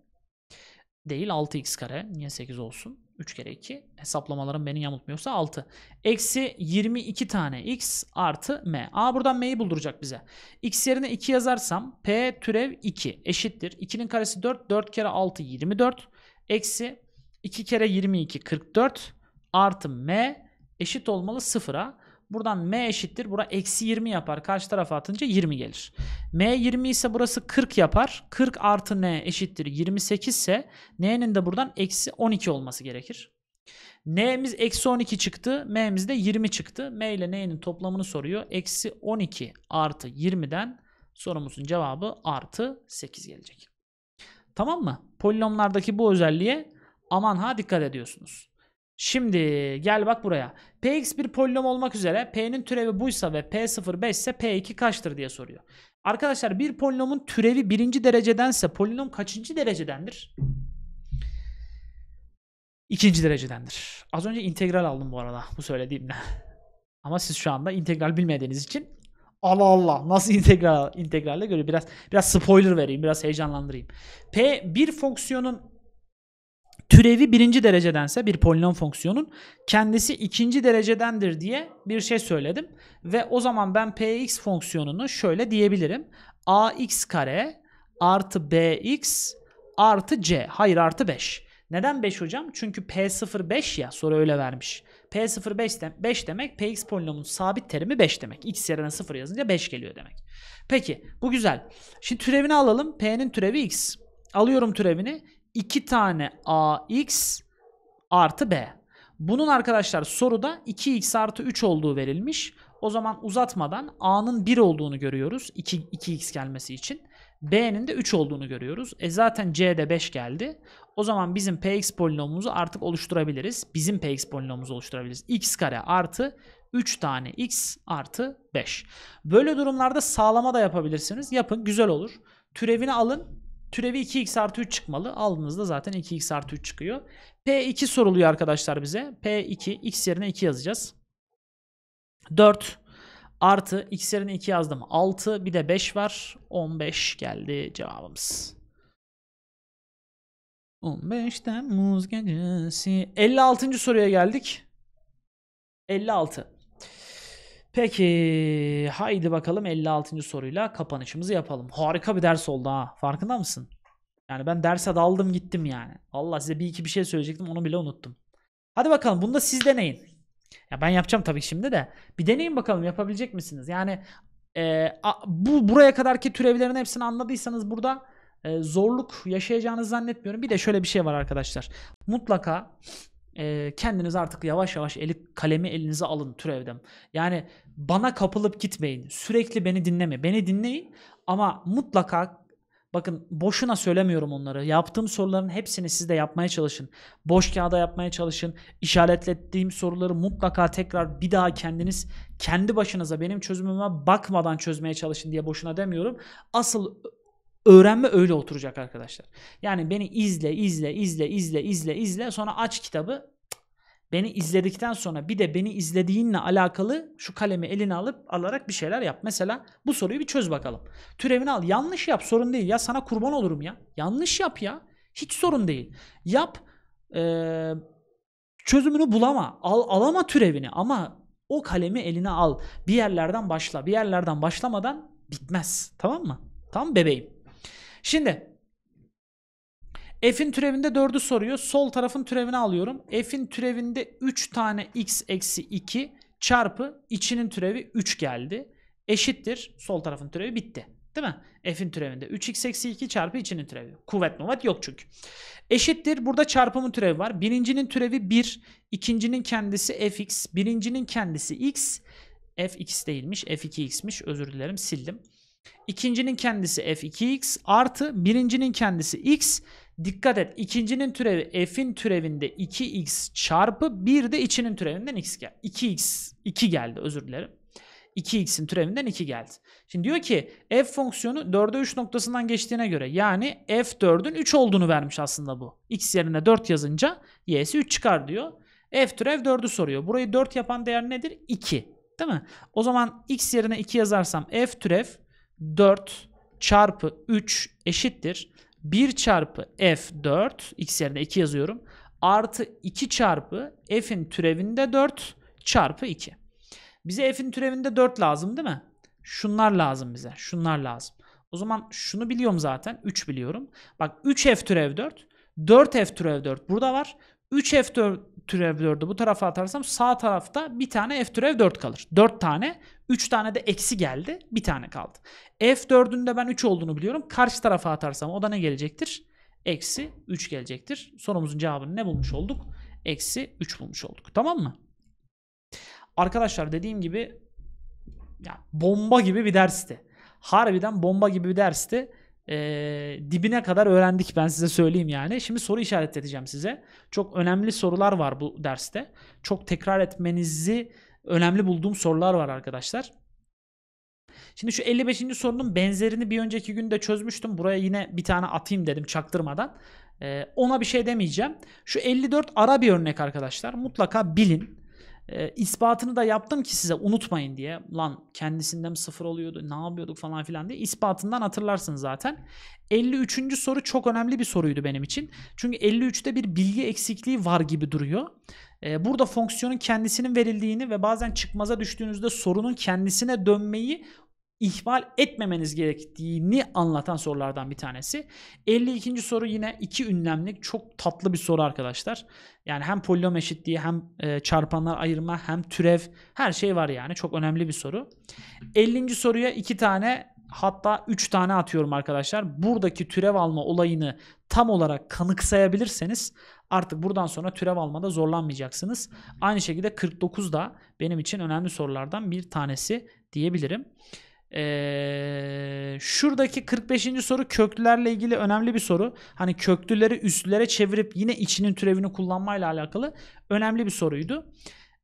Değil 6x kare. Niye 8 olsun? 3 kere 2. Hesaplamalarım beni yamultmuyorsa 6. Eksi 22 tane x artı m. A buradan m'yi bulduracak bize. x yerine 2 yazarsam p türev 2 eşittir. 2'nin karesi 4. 4 kere 6 24. Eksi 2 kere 22 44 artı m eşit olmalı 0'a. Buradan m eşittir. Bura eksi 20 yapar. Karşı tarafa atınca 20 gelir. m 20 ise burası 40 yapar. 40 artı n eşittir 28 ise n'nin de buradan eksi 12 olması gerekir. n'miz eksi 12 çıktı. m'miz de 20 çıktı. m ile n'nin toplamını soruyor. Eksi 12 artı 20'den sorumuzun cevabı artı 8 gelecek. Tamam mı? Polinomlardaki bu özelliğe aman ha dikkat ediyorsunuz. Şimdi gel bak buraya. Px bir polinom olmak üzere P'nin türevi buysa ve P0 5 ise P2 kaçtır diye soruyor. Arkadaşlar bir polinomun türevi birinci derecedense polinom kaçıncı derecedendir? İkinci derecedendir. Az önce integral aldım bu arada bu söylediğimle. [laughs] Ama siz şu anda integral bilmediğiniz için Allah Allah nasıl integral integralle göre biraz biraz spoiler vereyim, biraz heyecanlandırayım. P bir fonksiyonun türevi birinci derecedense bir polinom fonksiyonun kendisi ikinci derecedendir diye bir şey söyledim. Ve o zaman ben px fonksiyonunu şöyle diyebilirim. ax kare artı bx artı c. Hayır artı 5. Neden 5 hocam? Çünkü p0 5 ya soru öyle vermiş. P0 5, de, 5 demek px polinomunun sabit terimi 5 demek. X yerine 0 yazınca 5 geliyor demek. Peki bu güzel. Şimdi türevini alalım. P'nin türevi x. Alıyorum türevini. 2 tane ax artı b. Bunun arkadaşlar soruda 2x artı 3 olduğu verilmiş. O zaman uzatmadan a'nın 1 olduğunu görüyoruz 2, 2x gelmesi için. b'nin de 3 olduğunu görüyoruz. E zaten c'de 5 geldi. O zaman bizim px polinomumuzu artık oluşturabiliriz. Bizim px polinomumuzu oluşturabiliriz. x kare artı 3 tane x artı 5. Böyle durumlarda sağlama da yapabilirsiniz. Yapın güzel olur. Türevini alın Türevi 2x artı 3 çıkmalı. Aldığınızda zaten 2x artı 3 çıkıyor. P2 soruluyor arkadaşlar bize. P2 x yerine 2 yazacağız. 4 artı x yerine 2 yazdım. 6 bir de 5 var. 15 geldi cevabımız. 15 Temmuz gecesi. 56. soruya geldik. 56. Peki haydi bakalım 56. soruyla kapanışımızı yapalım. Harika bir ders oldu ha. Farkında mısın? Yani ben derse daldım gittim yani. Allah size bir iki bir şey söyleyecektim onu bile unuttum. Hadi bakalım bunu da siz deneyin. Ya ben yapacağım tabii şimdi de. Bir deneyin bakalım yapabilecek misiniz? Yani e, a, bu buraya kadarki türevlerin hepsini anladıysanız burada e, zorluk yaşayacağınızı zannetmiyorum. Bir de şöyle bir şey var arkadaşlar. Mutlaka e, kendiniz artık yavaş yavaş eli, kalemi elinize alın türevden. Yani bana kapılıp gitmeyin. Sürekli beni dinleme. Beni dinleyin ama mutlaka bakın boşuna söylemiyorum onları. Yaptığım soruların hepsini siz de yapmaya çalışın. Boş kağıda yapmaya çalışın. İşaretlediğim soruları mutlaka tekrar bir daha kendiniz kendi başınıza benim çözümüme bakmadan çözmeye çalışın diye boşuna demiyorum. Asıl Öğrenme öyle oturacak arkadaşlar. Yani beni izle, izle, izle, izle, izle, izle. Sonra aç kitabı. Beni izledikten sonra bir de beni izlediğinle alakalı şu kalemi eline alıp alarak bir şeyler yap. Mesela bu soruyu bir çöz bakalım. Türevini al. Yanlış yap sorun değil ya. Sana kurban olurum ya. Yanlış yap ya. Hiç sorun değil. Yap. Ee, çözümünü bulama. Al, alama türevini ama o kalemi eline al. Bir yerlerden başla. Bir yerlerden başlamadan bitmez. Tamam mı? Tam bebeğim. Şimdi f'in türevinde 4'ü soruyor. Sol tarafın türevini alıyorum. f'in türevinde 3 tane x eksi 2 çarpı içinin türevi 3 geldi. Eşittir. Sol tarafın türevi bitti. Değil mi? F'in türevinde 3x eksi 2 çarpı içinin türevi. Kuvvet muvat yok çünkü. Eşittir. Burada çarpımın türevi var. Birincinin türevi 1. ikincinin kendisi fx. Birincinin kendisi x. f x değilmiş. f2x'miş. Özür dilerim sildim. İkincinin kendisi f2x artı birincinin kendisi x. Dikkat et ikincinin türevi f'in türevinde 2x çarpı bir de içinin türevinden x geldi. 2x 2 geldi özür dilerim. 2x'in türevinden 2 geldi. Şimdi diyor ki f fonksiyonu 4'e 3 noktasından geçtiğine göre yani f4'ün 3 olduğunu vermiş aslında bu. x yerine 4 yazınca y'si 3 çıkar diyor. f türev 4'ü soruyor. Burayı 4 yapan değer nedir? 2. Değil mi? O zaman x yerine 2 yazarsam f türev 4 çarpı 3 eşittir. 1 çarpı f4 x yerine 2 yazıyorum. Artı 2 çarpı f'in türevinde 4 çarpı 2. Bize f'in türevinde 4 lazım değil mi? Şunlar lazım bize. Şunlar lazım. O zaman şunu biliyorum zaten. 3 biliyorum. Bak 3 f türev 4. 4 f türev 4 burada var. 3 F4 türev 4'ü bu tarafa atarsam sağ tarafta bir tane F türev 4 kalır. 4 tane. 3 tane de eksi geldi. Bir tane kaldı. F4'ün de ben 3 olduğunu biliyorum. Karşı tarafa atarsam o da ne gelecektir? Eksi 3 gelecektir. Sorumuzun cevabını ne bulmuş olduk? Eksi 3 bulmuş olduk. Tamam mı? Arkadaşlar dediğim gibi ya bomba gibi bir dersti. Harbiden bomba gibi bir dersti e, dibine kadar öğrendik ben size söyleyeyim yani. Şimdi soru işaret size. Çok önemli sorular var bu derste. Çok tekrar etmenizi önemli bulduğum sorular var arkadaşlar. Şimdi şu 55. sorunun benzerini bir önceki günde çözmüştüm. Buraya yine bir tane atayım dedim çaktırmadan. Ee, ona bir şey demeyeceğim. Şu 54 ara bir örnek arkadaşlar. Mutlaka bilin. E, ispatını da yaptım ki size unutmayın diye. Lan kendisinde mi sıfır oluyordu ne yapıyorduk falan filan diye. ispatından hatırlarsınız zaten. 53. soru çok önemli bir soruydu benim için. Çünkü 53'te bir bilgi eksikliği var gibi duruyor. E, burada fonksiyonun kendisinin verildiğini ve bazen çıkmaza düştüğünüzde sorunun kendisine dönmeyi ihmal etmemeniz gerektiğini anlatan sorulardan bir tanesi. 52. soru yine iki ünlemlik çok tatlı bir soru arkadaşlar. Yani hem polinom eşitliği hem e, çarpanlar ayırma hem türev her şey var yani çok önemli bir soru. 50. soruya iki tane hatta üç tane atıyorum arkadaşlar. Buradaki türev alma olayını tam olarak kanıksayabilirseniz artık buradan sonra türev almada zorlanmayacaksınız. Aynı şekilde 49 da benim için önemli sorulardan bir tanesi diyebilirim. Ee, şuradaki 45. soru köklülerle ilgili önemli bir soru. Hani köklüleri üstlere çevirip yine içinin türevini kullanmayla alakalı önemli bir soruydu.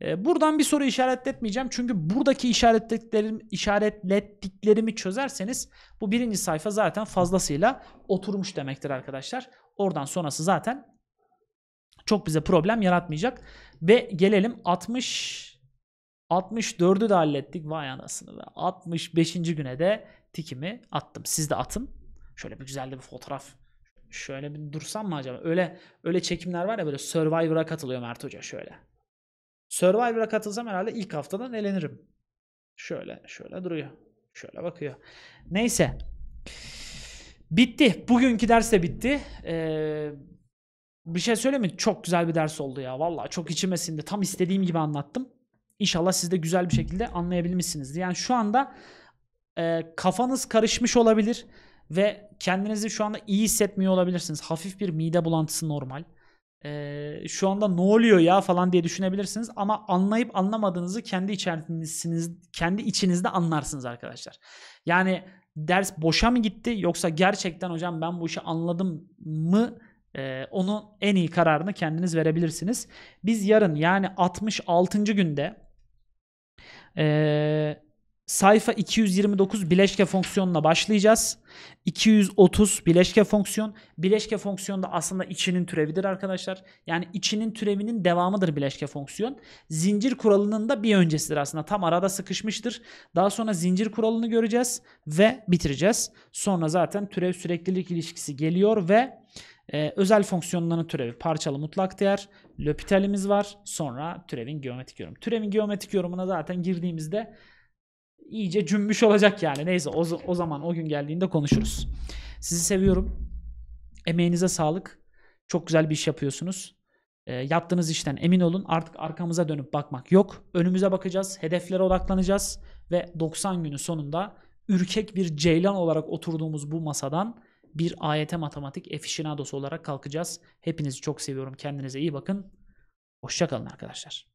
Ee, buradan bir soru işaretletmeyeceğim. Çünkü buradaki işaretlettiklerim, işaretlettiklerimi çözerseniz bu birinci sayfa zaten fazlasıyla oturmuş demektir arkadaşlar. Oradan sonrası zaten çok bize problem yaratmayacak. Ve gelelim 60 64'ü de hallettik. Vay anasını be. 65. güne de tikimi attım. Siz de atın. Şöyle bir güzel bir fotoğraf şöyle bir dursam mı acaba? Öyle öyle çekimler var ya böyle Survivor'a katılıyor Mert Hoca şöyle. Survivor'a katılsam herhalde ilk haftadan elenirim. Şöyle şöyle duruyor. Şöyle bakıyor. Neyse. Bitti. Bugünkü ders de bitti. Ee, bir şey söyleyeyim mi? Çok güzel bir ders oldu ya. Valla çok içime sindi. Tam istediğim gibi anlattım. İnşallah siz de güzel bir şekilde anlayabilmişsiniz. Yani şu anda e, kafanız karışmış olabilir ve kendinizi şu anda iyi hissetmiyor olabilirsiniz. Hafif bir mide bulantısı normal. E, şu anda ne oluyor ya falan diye düşünebilirsiniz ama anlayıp anlamadığınızı kendi içerisiniz kendi içinizde anlarsınız arkadaşlar. Yani ders boşa mı gitti yoksa gerçekten hocam ben bu işi anladım mı ee, onun en iyi kararını kendiniz verebilirsiniz. Biz yarın yani 66. günde e, sayfa 229 bileşke fonksiyonuna başlayacağız. 230 bileşke fonksiyon. Bileşke fonksiyon da aslında içinin türevidir arkadaşlar. Yani içinin türevinin devamıdır bileşke fonksiyon. Zincir kuralının da bir öncesidir aslında. Tam arada sıkışmıştır. Daha sonra zincir kuralını göreceğiz ve bitireceğiz. Sonra zaten türev süreklilik ilişkisi geliyor ve ee, özel fonksiyonların türevi parçalı mutlak değer. L'Hopital'imiz var. Sonra türevin geometrik yorumu. Türevin geometrik yorumuna zaten girdiğimizde iyice cümbüş olacak yani. Neyse o, o zaman o gün geldiğinde konuşuruz. Sizi seviyorum. Emeğinize sağlık. Çok güzel bir iş yapıyorsunuz. E, yaptığınız işten emin olun. Artık arkamıza dönüp bakmak yok. Önümüze bakacağız. Hedeflere odaklanacağız. Ve 90 günün sonunda ürkek bir ceylan olarak oturduğumuz bu masadan bir AYT matematik efişinadosu olarak kalkacağız. Hepinizi çok seviyorum. Kendinize iyi bakın. Hoşçakalın arkadaşlar.